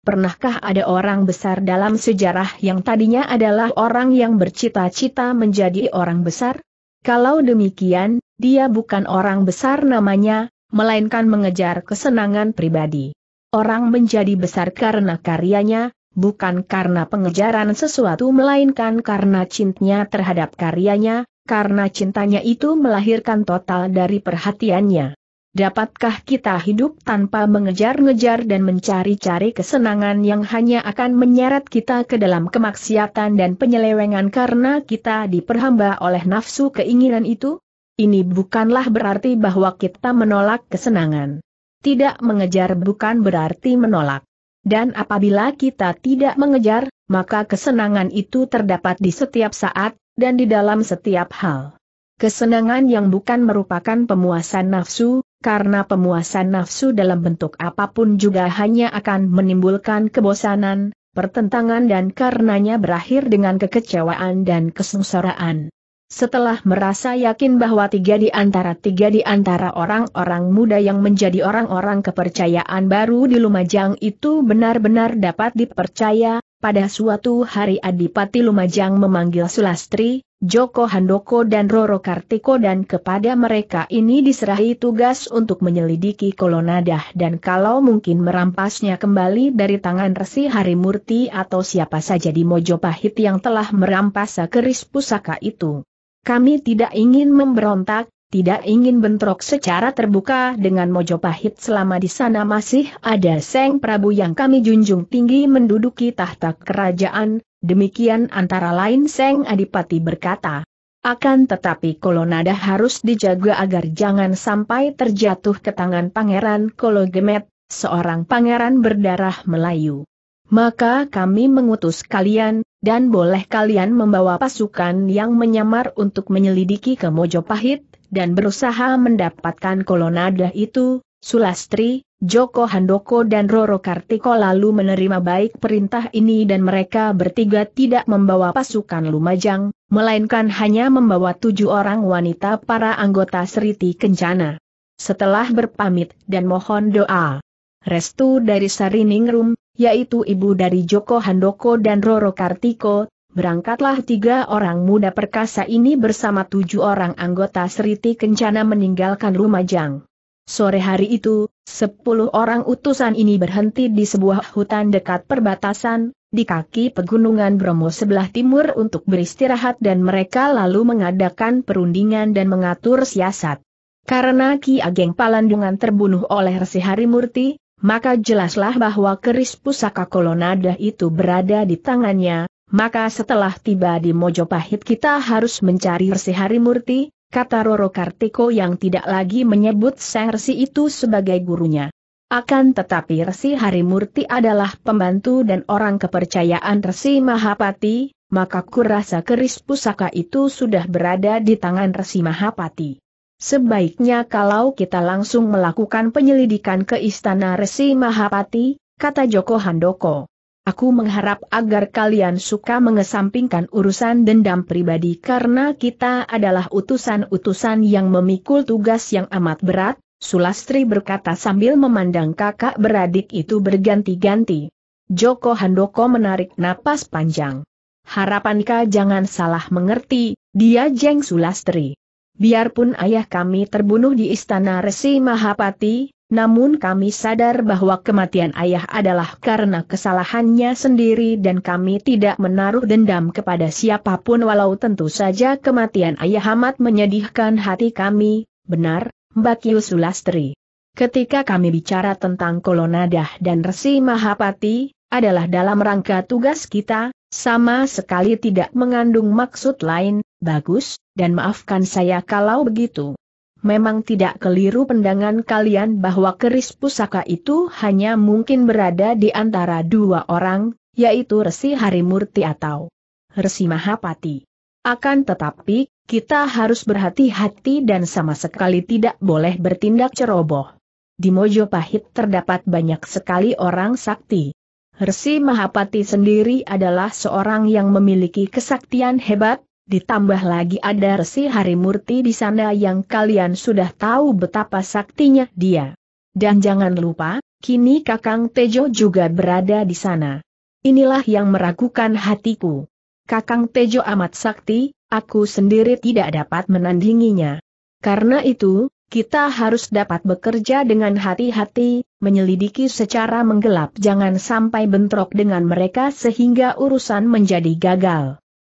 Pernahkah ada orang besar dalam sejarah yang tadinya adalah orang yang bercita-cita menjadi orang besar? Kalau demikian, dia bukan orang besar namanya, melainkan mengejar kesenangan pribadi. Orang menjadi besar karena karyanya, bukan karena pengejaran sesuatu melainkan karena cintanya terhadap karyanya, karena cintanya itu melahirkan total dari perhatiannya. Dapatkah kita hidup tanpa mengejar-ngejar dan mencari-cari kesenangan yang hanya akan menyeret kita ke dalam kemaksiatan dan penyelewengan karena kita diperhamba oleh nafsu keinginan itu? Ini bukanlah berarti bahwa kita menolak kesenangan. Tidak mengejar bukan berarti menolak. Dan apabila kita tidak mengejar, maka kesenangan itu terdapat di setiap saat, dan di dalam setiap hal. Kesenangan yang bukan merupakan pemuasan nafsu, karena pemuasan nafsu dalam bentuk apapun juga hanya akan menimbulkan kebosanan, pertentangan dan karenanya berakhir dengan kekecewaan dan kesengsaraan. Setelah merasa yakin bahwa tiga di antara tiga di antara orang-orang muda yang menjadi orang-orang kepercayaan baru di Lumajang itu benar-benar dapat dipercaya, pada suatu hari Adipati Lumajang memanggil Sulastri, Joko Handoko dan Roro Kartiko dan kepada mereka ini diserahi tugas untuk menyelidiki kolonadah dan kalau mungkin merampasnya kembali dari tangan Resi Harimurti atau siapa saja di Mojopahit yang telah merampas keris pusaka itu. Kami tidak ingin memberontak, tidak ingin bentrok secara terbuka dengan Mojopahit selama di sana masih ada Seng Prabu yang kami junjung tinggi menduduki tahta kerajaan, demikian antara lain Seng Adipati berkata. Akan tetapi kolonada harus dijaga agar jangan sampai terjatuh ke tangan Pangeran Kologemet, seorang pangeran berdarah Melayu. Maka kami mengutus kalian, dan boleh kalian membawa pasukan yang menyamar untuk menyelidiki ke Mojopahit, dan berusaha mendapatkan kolonada itu, Sulastri, Joko Handoko dan Roro Kartiko lalu menerima baik perintah ini dan mereka bertiga tidak membawa pasukan Lumajang, melainkan hanya membawa tujuh orang wanita para anggota Seriti Kencana. Setelah berpamit dan mohon doa restu dari Ningrum, yaitu ibu dari Joko Handoko dan Roro Kartiko, Berangkatlah tiga orang muda perkasa ini bersama tujuh orang anggota Seriti Kencana meninggalkan Lumajang. Sore hari itu, sepuluh orang utusan ini berhenti di sebuah hutan dekat perbatasan, di kaki pegunungan Bromo sebelah timur untuk beristirahat dan mereka lalu mengadakan perundingan dan mengatur siasat. Karena Ki Ageng Palandungan terbunuh oleh Resi Harimurti, maka jelaslah bahwa keris pusaka kolonada itu berada di tangannya, maka setelah tiba di Mojopahit kita harus mencari Resi Harimurti, kata Roro Kartiko yang tidak lagi menyebut Sang Resi itu sebagai gurunya. Akan tetapi Resi Harimurti adalah pembantu dan orang kepercayaan Resi Mahapati, maka kurasa keris pusaka itu sudah berada di tangan Resi Mahapati. Sebaiknya kalau kita langsung melakukan penyelidikan ke istana Resi Mahapati, kata Joko Handoko. Aku mengharap agar kalian suka mengesampingkan urusan dendam pribadi karena kita adalah utusan-utusan yang memikul tugas yang amat berat, Sulastri berkata sambil memandang kakak beradik itu berganti-ganti. Joko Handoko menarik napas panjang. Harapankah jangan salah mengerti, dia jeng Sulastri. Biarpun ayah kami terbunuh di istana Resi Mahapati, namun kami sadar bahwa kematian ayah adalah karena kesalahannya sendiri dan kami tidak menaruh dendam kepada siapapun walau tentu saja kematian ayah amat menyedihkan hati kami, benar, Mbak Yusulastri. Ketika kami bicara tentang Kolonadah dan Resi Mahapati, adalah dalam rangka tugas kita, sama sekali tidak mengandung maksud lain, bagus, dan maafkan saya kalau begitu memang tidak keliru pendangan kalian bahwa keris pusaka itu hanya mungkin berada di antara dua orang, yaitu Resi Harimurti atau Resi Mahapati. Akan tetapi, kita harus berhati-hati dan sama sekali tidak boleh bertindak ceroboh. Di Mojopahit terdapat banyak sekali orang sakti. Resi Mahapati sendiri adalah seorang yang memiliki kesaktian hebat, Ditambah lagi ada Resi Harimurti di sana yang kalian sudah tahu betapa saktinya dia. Dan jangan lupa, kini Kakang Tejo juga berada di sana. Inilah yang meragukan hatiku. Kakang Tejo amat sakti, aku sendiri tidak dapat menandinginya. Karena itu, kita harus dapat bekerja dengan hati-hati, menyelidiki secara menggelap jangan sampai bentrok dengan mereka sehingga urusan menjadi gagal.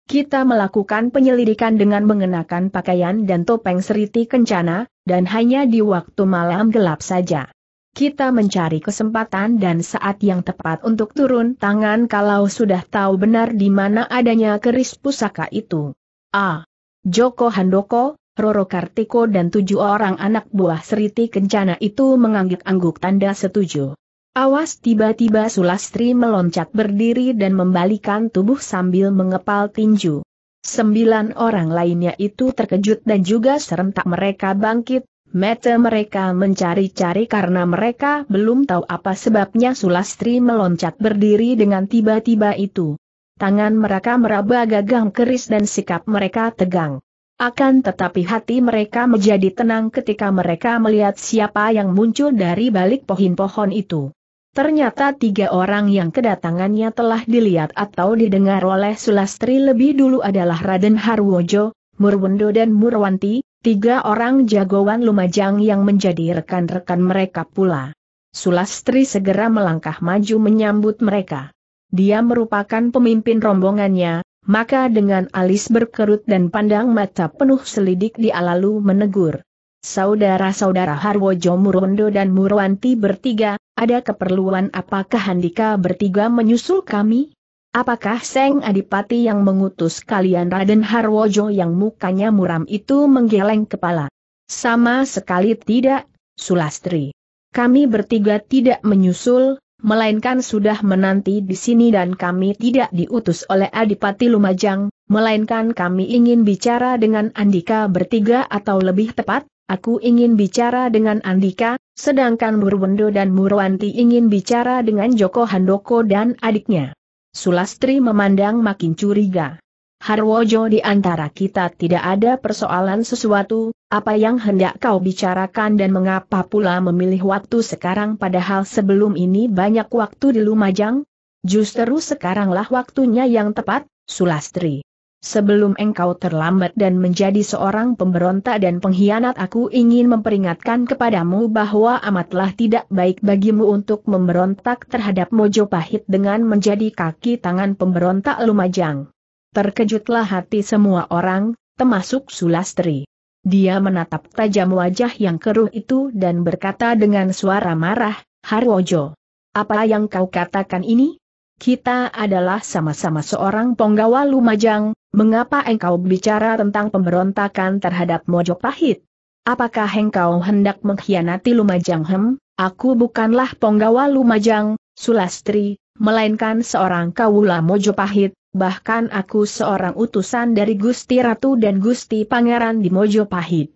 Kita melakukan penyelidikan dengan mengenakan pakaian dan topeng seriti kencana, dan hanya di waktu malam gelap saja. Kita mencari kesempatan dan saat yang tepat untuk turun tangan kalau sudah tahu benar di mana adanya keris pusaka itu. A. Joko Handoko, Roro Kartiko dan tujuh orang anak buah Seriti Kencana itu mengangguk-angguk tanda setuju. Awas tiba-tiba Sulastri meloncat berdiri dan membalikan tubuh sambil mengepal tinju. Sembilan orang lainnya itu terkejut dan juga serentak mereka bangkit, mata mereka mencari-cari karena mereka belum tahu apa sebabnya Sulastri meloncat berdiri dengan tiba-tiba itu. Tangan mereka meraba gagang keris dan sikap mereka tegang. Akan tetapi hati mereka menjadi tenang ketika mereka melihat siapa yang muncul dari balik pohon-pohon itu. Ternyata tiga orang yang kedatangannya telah dilihat atau didengar oleh Sulastri lebih dulu adalah Raden Harwojo, Murwendo dan Murwanti, tiga orang jagoan Lumajang yang menjadi rekan-rekan mereka pula. Sulastri segera melangkah maju menyambut mereka. Dia merupakan pemimpin rombongannya, maka dengan alis berkerut dan pandang mata penuh selidik dia lalu menegur. Saudara-saudara Harwojo Murondo dan Murwanti bertiga, ada keperluan apakah Handika bertiga menyusul kami? Apakah Seng Adipati yang mengutus kalian Raden Harwojo yang mukanya muram itu menggeleng kepala? Sama sekali tidak, Sulastri. Kami bertiga tidak menyusul, melainkan sudah menanti di sini dan kami tidak diutus oleh Adipati Lumajang, melainkan kami ingin bicara dengan Andika bertiga atau lebih tepat, Aku ingin bicara dengan Andika, sedangkan Murwendo dan Murwanti ingin bicara dengan Joko Handoko dan adiknya. Sulastri memandang makin curiga. Harwojo di antara kita tidak ada persoalan sesuatu, apa yang hendak kau bicarakan dan mengapa pula memilih waktu sekarang padahal sebelum ini banyak waktu di Lumajang? Justru sekaranglah waktunya yang tepat, Sulastri. Sebelum engkau terlambat dan menjadi seorang pemberontak dan pengkhianat aku ingin memperingatkan kepadamu bahwa amatlah tidak baik bagimu untuk memberontak terhadap Mojo Pahit dengan menjadi kaki tangan pemberontak Lumajang. Terkejutlah hati semua orang, termasuk Sulastri. Dia menatap tajam wajah yang keruh itu dan berkata dengan suara marah, Harwojo. Apa yang kau katakan ini? kita adalah sama-sama seorang penggawa Lumajang, mengapa engkau bicara tentang pemberontakan terhadap Mojopahit? Apakah engkau hendak mengkhianati Lumajang hem? Aku bukanlah penggawa Lumajang, Sulastri, melainkan seorang kawula Mojopahit, bahkan aku seorang utusan dari Gusti Ratu dan Gusti Pangeran di Mojopahit.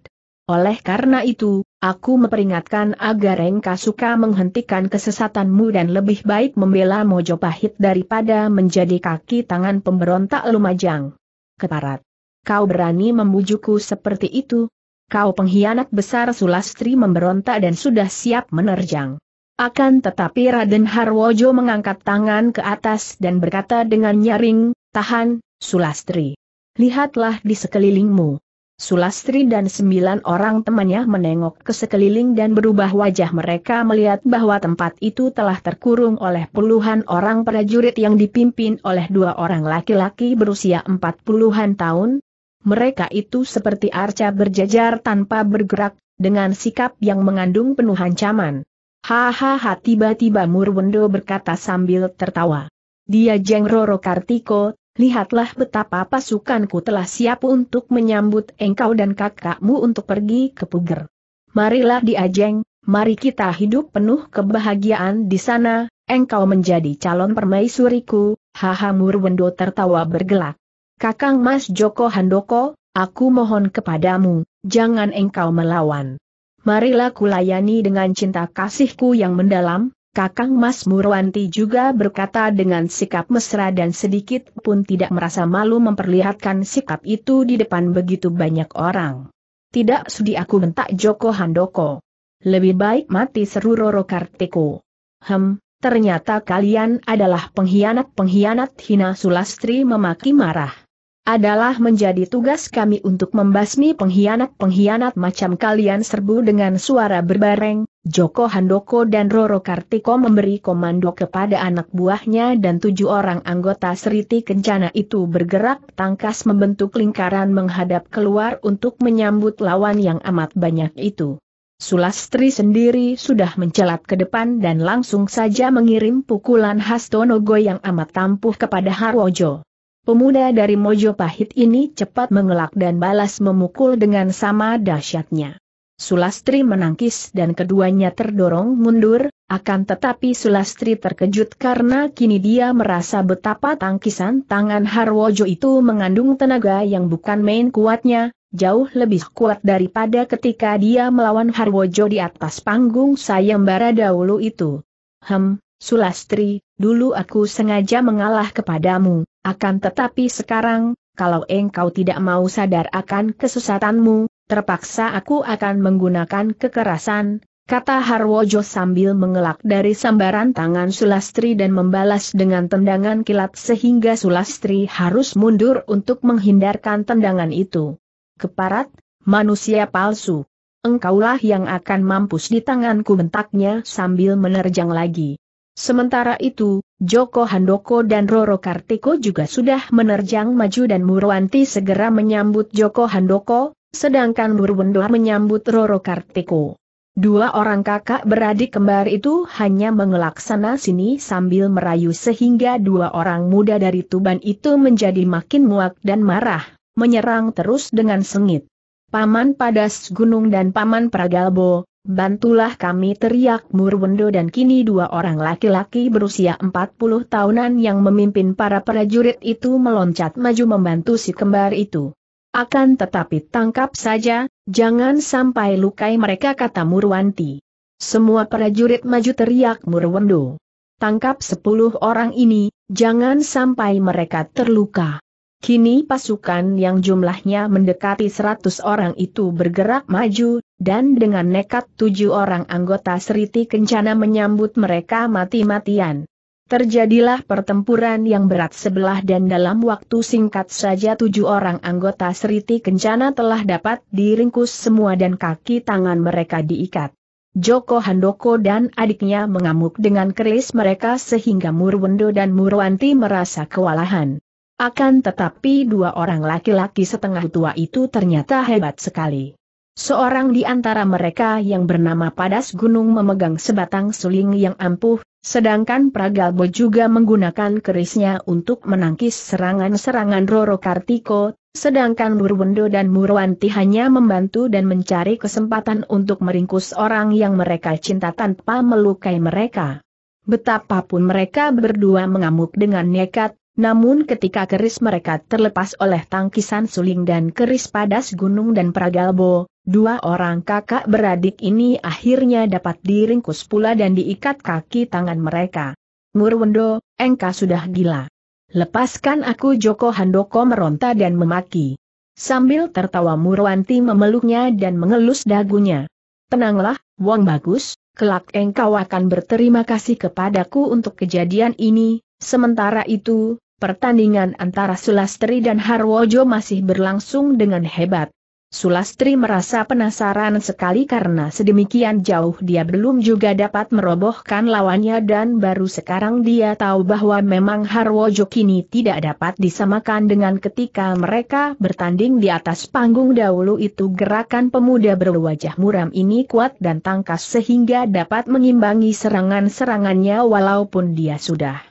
Oleh karena itu, aku memperingatkan agar engkau suka menghentikan kesesatanmu dan lebih baik membela Mojopahit daripada menjadi kaki tangan pemberontak Lumajang. Keparat. Kau berani membujuku seperti itu? Kau pengkhianat besar Sulastri memberontak dan sudah siap menerjang. Akan tetapi Raden Harwojo mengangkat tangan ke atas dan berkata dengan nyaring, tahan, Sulastri. Lihatlah di sekelilingmu. Sulastri dan sembilan orang temannya menengok ke sekeliling dan berubah wajah mereka melihat bahwa tempat itu telah terkurung oleh puluhan orang prajurit yang dipimpin oleh dua orang laki-laki berusia empat puluhan tahun. Mereka itu seperti arca berjajar tanpa bergerak, dengan sikap yang mengandung penuh ancaman. Hahaha tiba-tiba Murwendo berkata sambil tertawa. Dia Jeng Roro Kartiko, lihatlah betapa pasukanku telah siap untuk menyambut engkau dan kakakmu untuk pergi ke Puger. Marilah diajeng, mari kita hidup penuh kebahagiaan di sana, engkau menjadi calon permaisuriku, haha Murwendo tertawa bergelak. Kakang Mas Joko Handoko, aku mohon kepadamu, jangan engkau melawan. Marilah kulayani dengan cinta kasihku yang mendalam, Kakang Mas Murwanti juga berkata dengan sikap mesra dan sedikit pun tidak merasa malu memperlihatkan sikap itu di depan begitu banyak orang. Tidak sudi aku bentak Joko Handoko. Lebih baik mati seru Roro Kartiko. Hem, ternyata kalian adalah pengkhianat-pengkhianat hina Sulastri memaki marah. Adalah menjadi tugas kami untuk membasmi pengkhianat-pengkhianat macam kalian serbu dengan suara berbareng, Joko Handoko dan Roro Kartiko memberi komando kepada anak buahnya dan tujuh orang anggota Seriti Kencana itu bergerak tangkas membentuk lingkaran menghadap keluar untuk menyambut lawan yang amat banyak itu. Sulastri sendiri sudah mencelat ke depan dan langsung saja mengirim pukulan Hastonogo yang amat tampuh kepada Harwojo. Pemuda dari Mojopahit ini cepat mengelak dan balas memukul dengan sama dahsyatnya. Sulastri menangkis dan keduanya terdorong mundur, akan tetapi Sulastri terkejut karena kini dia merasa betapa tangkisan tangan Harwojo itu mengandung tenaga yang bukan main kuatnya, jauh lebih kuat daripada ketika dia melawan Harwojo di atas panggung sayembara dahulu itu. Hem, Sulastri, dulu aku sengaja mengalah kepadamu, akan tetapi sekarang, kalau engkau tidak mau sadar akan kesesatanmu, terpaksa aku akan menggunakan kekerasan, kata Harwojo sambil mengelak dari sambaran tangan Sulastri dan membalas dengan tendangan kilat sehingga Sulastri harus mundur untuk menghindarkan tendangan itu. Keparat, manusia palsu. Engkaulah yang akan mampus di tanganku bentaknya sambil menerjang lagi. Sementara itu, Joko Handoko dan Roro Kartiko juga sudah menerjang maju dan Murwanti segera menyambut Joko Handoko, Sedangkan Burwendo menyambut Roro Kartiko. Dua orang kakak beradik kembar itu hanya mengelak sana sini sambil merayu sehingga dua orang muda dari Tuban itu menjadi makin muak dan marah, menyerang terus dengan sengit. Paman Padas Gunung dan Paman Pragalbo, bantulah kami teriak Murwendo dan kini dua orang laki-laki berusia 40 tahunan yang memimpin para prajurit itu meloncat maju membantu si kembar itu. Akan tetapi tangkap saja, jangan sampai lukai mereka kata Murwanti. Semua prajurit maju teriak Murwendo. Tangkap sepuluh orang ini, jangan sampai mereka terluka. Kini pasukan yang jumlahnya mendekati seratus orang itu bergerak maju, dan dengan nekat tujuh orang anggota Seriti Kencana menyambut mereka mati-matian. Terjadilah pertempuran yang berat sebelah dan dalam waktu singkat saja tujuh orang anggota Seriti Kencana telah dapat diringkus semua dan kaki tangan mereka diikat. Joko Handoko dan adiknya mengamuk dengan keris mereka sehingga Murwendo dan Murwanti merasa kewalahan. Akan tetapi dua orang laki-laki setengah tua itu ternyata hebat sekali. Seorang di antara mereka yang bernama Padas Gunung memegang sebatang suling yang ampuh, sedangkan Pragalbo juga menggunakan kerisnya untuk menangkis serangan-serangan Roro Kartiko, sedangkan Murwendo dan Murwanti hanya membantu dan mencari kesempatan untuk meringkus orang yang mereka cinta tanpa melukai mereka. Betapapun mereka berdua mengamuk dengan nekat, namun ketika keris mereka terlepas oleh tangkisan suling dan keris padas gunung dan pragalbo, Dua orang kakak beradik ini akhirnya dapat diringkus pula dan diikat kaki tangan mereka. Murwendo, engka sudah gila. Lepaskan aku Joko Handoko meronta dan memaki. Sambil tertawa Murwanti memeluknya dan mengelus dagunya. Tenanglah, Wong Bagus, kelak engkau akan berterima kasih kepadaku untuk kejadian ini, sementara itu, pertandingan antara Sulastri dan Harwojo masih berlangsung dengan hebat. Sulastri merasa penasaran sekali karena sedemikian jauh dia belum juga dapat merobohkan lawannya dan baru sekarang dia tahu bahwa memang Harwojo kini tidak dapat disamakan dengan ketika mereka bertanding di atas panggung dahulu itu gerakan pemuda berwajah muram ini kuat dan tangkas sehingga dapat mengimbangi serangan-serangannya walaupun dia sudah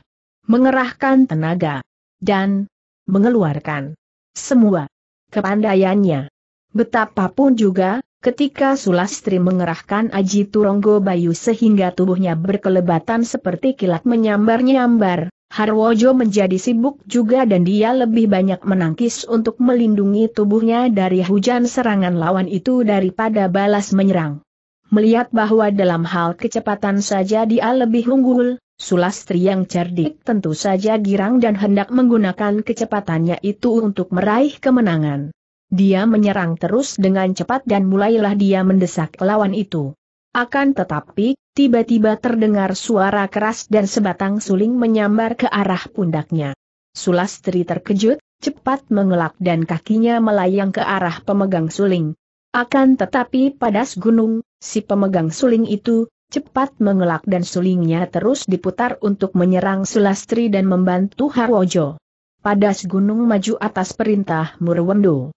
mengerahkan tenaga dan mengeluarkan semua kepandaiannya. Betapapun juga, ketika Sulastri mengerahkan Aji Turonggo Bayu sehingga tubuhnya berkelebatan seperti kilat menyambar-nyambar, Harwojo menjadi sibuk juga dan dia lebih banyak menangkis untuk melindungi tubuhnya dari hujan serangan lawan itu daripada balas menyerang. Melihat bahwa dalam hal kecepatan saja dia lebih unggul, Sulastri yang cerdik tentu saja girang dan hendak menggunakan kecepatannya itu untuk meraih kemenangan. Dia menyerang terus dengan cepat dan mulailah dia mendesak lawan itu. Akan tetapi, tiba-tiba terdengar suara keras dan sebatang suling menyambar ke arah pundaknya. Sulastri terkejut, cepat mengelak dan kakinya melayang ke arah pemegang suling. Akan tetapi padas gunung, si pemegang suling itu, cepat mengelak dan sulingnya terus diputar untuk menyerang Sulastri dan membantu Harwojo. Padas gunung maju atas perintah Murwendo.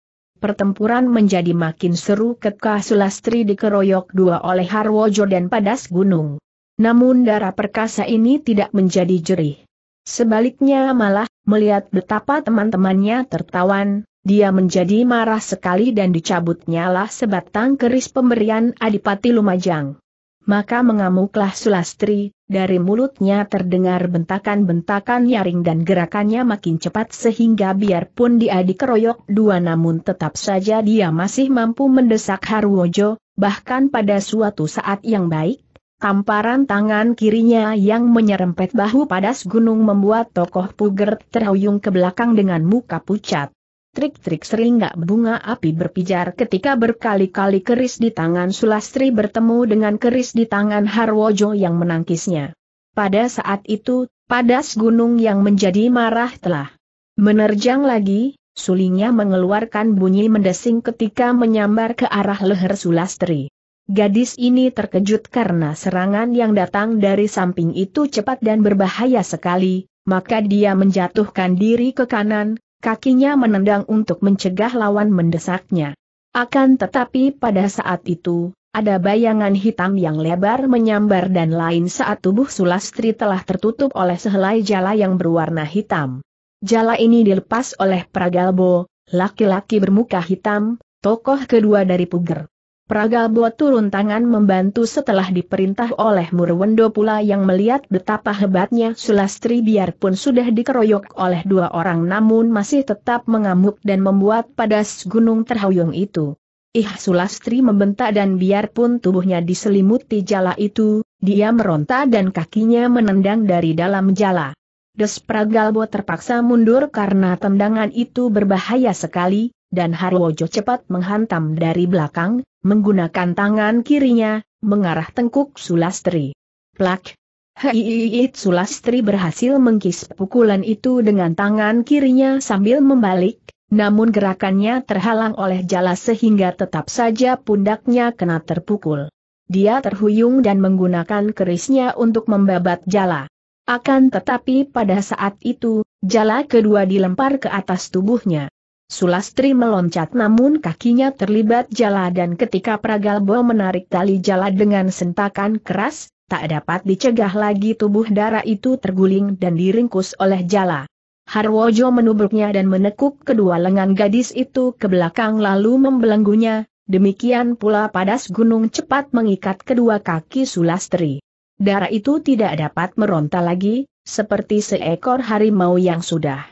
Pertempuran menjadi makin seru ketika Sulastri dikeroyok dua oleh Harwojo dan Padas Gunung. Namun darah perkasa ini tidak menjadi jerih. Sebaliknya malah, melihat betapa teman-temannya tertawan, dia menjadi marah sekali dan dicabutnyalah sebatang keris pemberian Adipati Lumajang maka mengamuklah Sulastri, dari mulutnya terdengar bentakan-bentakan nyaring dan gerakannya makin cepat sehingga biarpun dia dikeroyok dua namun tetap saja dia masih mampu mendesak Harwojo, bahkan pada suatu saat yang baik, tamparan tangan kirinya yang menyerempet bahu padas gunung membuat tokoh puger terhuyung ke belakang dengan muka pucat. Trik-trik seringgak bunga api berpijar ketika berkali-kali keris di tangan Sulastri bertemu dengan keris di tangan Harwojo yang menangkisnya. Pada saat itu, padas gunung yang menjadi marah telah menerjang lagi, sulingnya mengeluarkan bunyi mendesing ketika menyambar ke arah leher Sulastri. Gadis ini terkejut karena serangan yang datang dari samping itu cepat dan berbahaya sekali, maka dia menjatuhkan diri ke kanan, kakinya menendang untuk mencegah lawan mendesaknya. Akan tetapi pada saat itu, ada bayangan hitam yang lebar menyambar dan lain saat tubuh Sulastri telah tertutup oleh sehelai jala yang berwarna hitam. Jala ini dilepas oleh Pragalbo, laki-laki bermuka hitam, tokoh kedua dari Puger. Pragalbo turun tangan membantu setelah diperintah oleh Murwendo pula yang melihat betapa hebatnya Sulastri biarpun sudah dikeroyok oleh dua orang namun masih tetap mengamuk dan membuat padas gunung terhuyung itu. Ih Sulastri membentak dan biarpun tubuhnya diselimuti jala itu, dia meronta dan kakinya menendang dari dalam jala. Des Pragalbo terpaksa mundur karena tendangan itu berbahaya sekali, dan Harwojo cepat menghantam dari belakang, menggunakan tangan kirinya, mengarah tengkuk Sulastri. Plak! Hiiiit Sulastri berhasil mengkis pukulan itu dengan tangan kirinya sambil membalik, namun gerakannya terhalang oleh jala sehingga tetap saja pundaknya kena terpukul. Dia terhuyung dan menggunakan kerisnya untuk membabat jala. Akan tetapi pada saat itu, jala kedua dilempar ke atas tubuhnya. Sulastri meloncat namun kakinya terlibat jala dan ketika Pragalbo menarik tali jala dengan sentakan keras, tak dapat dicegah lagi tubuh darah itu terguling dan diringkus oleh jala. Harwojo menubruknya dan menekuk kedua lengan gadis itu ke belakang lalu membelenggunya, demikian pula padas gunung cepat mengikat kedua kaki Sulastri. Darah itu tidak dapat meronta lagi, seperti seekor harimau yang sudah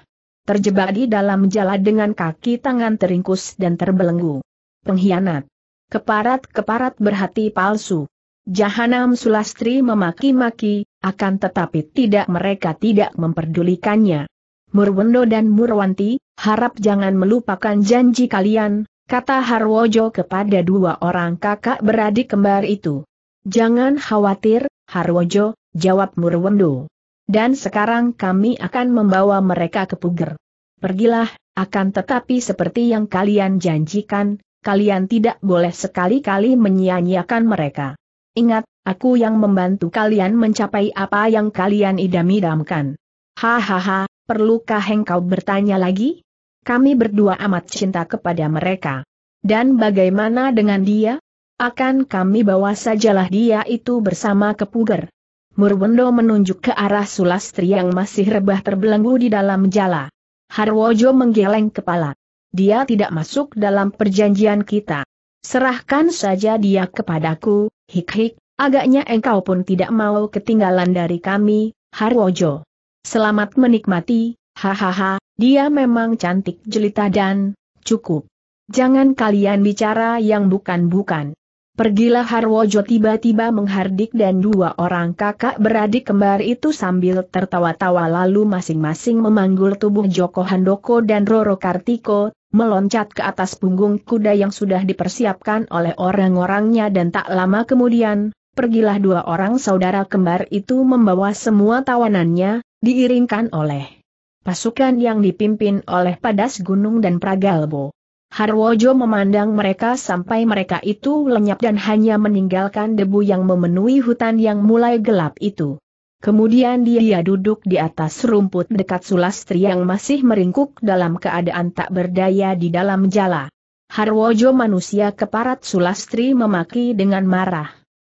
terjebak di dalam jala dengan kaki tangan teringkus dan terbelenggu. Pengkhianat. Keparat-keparat berhati palsu. Jahanam Sulastri memaki-maki, akan tetapi tidak mereka tidak memperdulikannya. Murwendo dan Murwanti, harap jangan melupakan janji kalian, kata Harwojo kepada dua orang kakak beradik kembar itu. Jangan khawatir, Harwojo, jawab Murwendo dan sekarang kami akan membawa mereka ke Puger. Pergilah, akan tetapi seperti yang kalian janjikan, kalian tidak boleh sekali-kali menyia-nyiakan mereka. Ingat, aku yang membantu kalian mencapai apa yang kalian idam-idamkan. Hahaha, perlukah engkau bertanya lagi? Kami berdua amat cinta kepada mereka. Dan bagaimana dengan dia? Akan kami bawa sajalah dia itu bersama ke Puger. Murwendo menunjuk ke arah Sulastri yang masih rebah terbelenggu di dalam jala. Harwojo menggeleng kepala. Dia tidak masuk dalam perjanjian kita. Serahkan saja dia kepadaku, hik-hik, agaknya engkau pun tidak mau ketinggalan dari kami, Harwojo. Selamat menikmati, hahaha, dia memang cantik jelita dan cukup. Jangan kalian bicara yang bukan-bukan. Pergilah Harwojo tiba-tiba menghardik dan dua orang kakak beradik kembar itu sambil tertawa-tawa lalu masing-masing memanggul tubuh Joko Handoko dan Roro Kartiko, meloncat ke atas punggung kuda yang sudah dipersiapkan oleh orang-orangnya dan tak lama kemudian, pergilah dua orang saudara kembar itu membawa semua tawanannya, diiringkan oleh pasukan yang dipimpin oleh Padas Gunung dan Pragalbo. Harwojo memandang mereka sampai mereka itu lenyap dan hanya meninggalkan debu yang memenuhi hutan yang mulai gelap itu. Kemudian dia duduk di atas rumput dekat Sulastri yang masih meringkuk dalam keadaan tak berdaya di dalam jala. Harwojo manusia keparat Sulastri memaki dengan marah.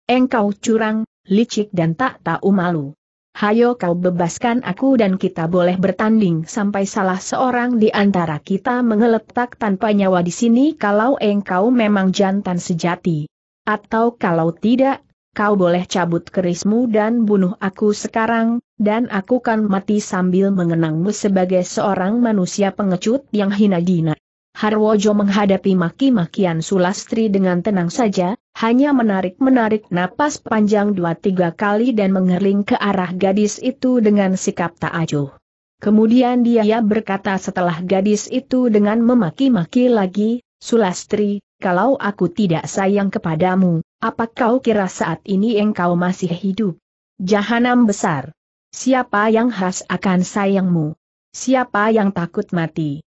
Engkau curang, licik dan tak tahu malu hayo kau bebaskan aku dan kita boleh bertanding sampai salah seorang di antara kita mengeletak tanpa nyawa di sini kalau engkau memang jantan sejati. Atau kalau tidak, kau boleh cabut kerismu dan bunuh aku sekarang, dan aku kan mati sambil mengenangmu sebagai seorang manusia pengecut yang hina dina. Harwojo menghadapi maki-makian Sulastri dengan tenang saja, hanya menarik-menarik napas panjang dua-tiga kali dan mengerling ke arah gadis itu dengan sikap tak acuh. Kemudian dia berkata setelah gadis itu dengan memaki-maki lagi, Sulastri, kalau aku tidak sayang kepadamu, apa kau kira saat ini engkau masih hidup? Jahanam besar. Siapa yang khas akan sayangmu? Siapa yang takut mati?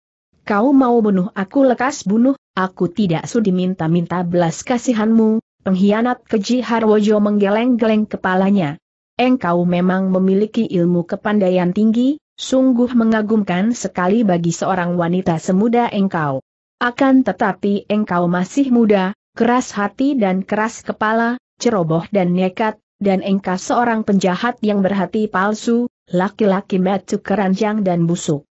Kau mau bunuh aku lekas bunuh, aku tidak sudi minta-minta belas kasihanmu, pengkhianat keji Harwojo menggeleng-geleng kepalanya. Engkau memang memiliki ilmu kepandaian tinggi, sungguh mengagumkan sekali bagi seorang wanita semuda engkau. Akan tetapi engkau masih muda, keras hati dan keras kepala, ceroboh dan nekat, dan engkau seorang penjahat yang berhati palsu, laki-laki metu keranjang dan busuk.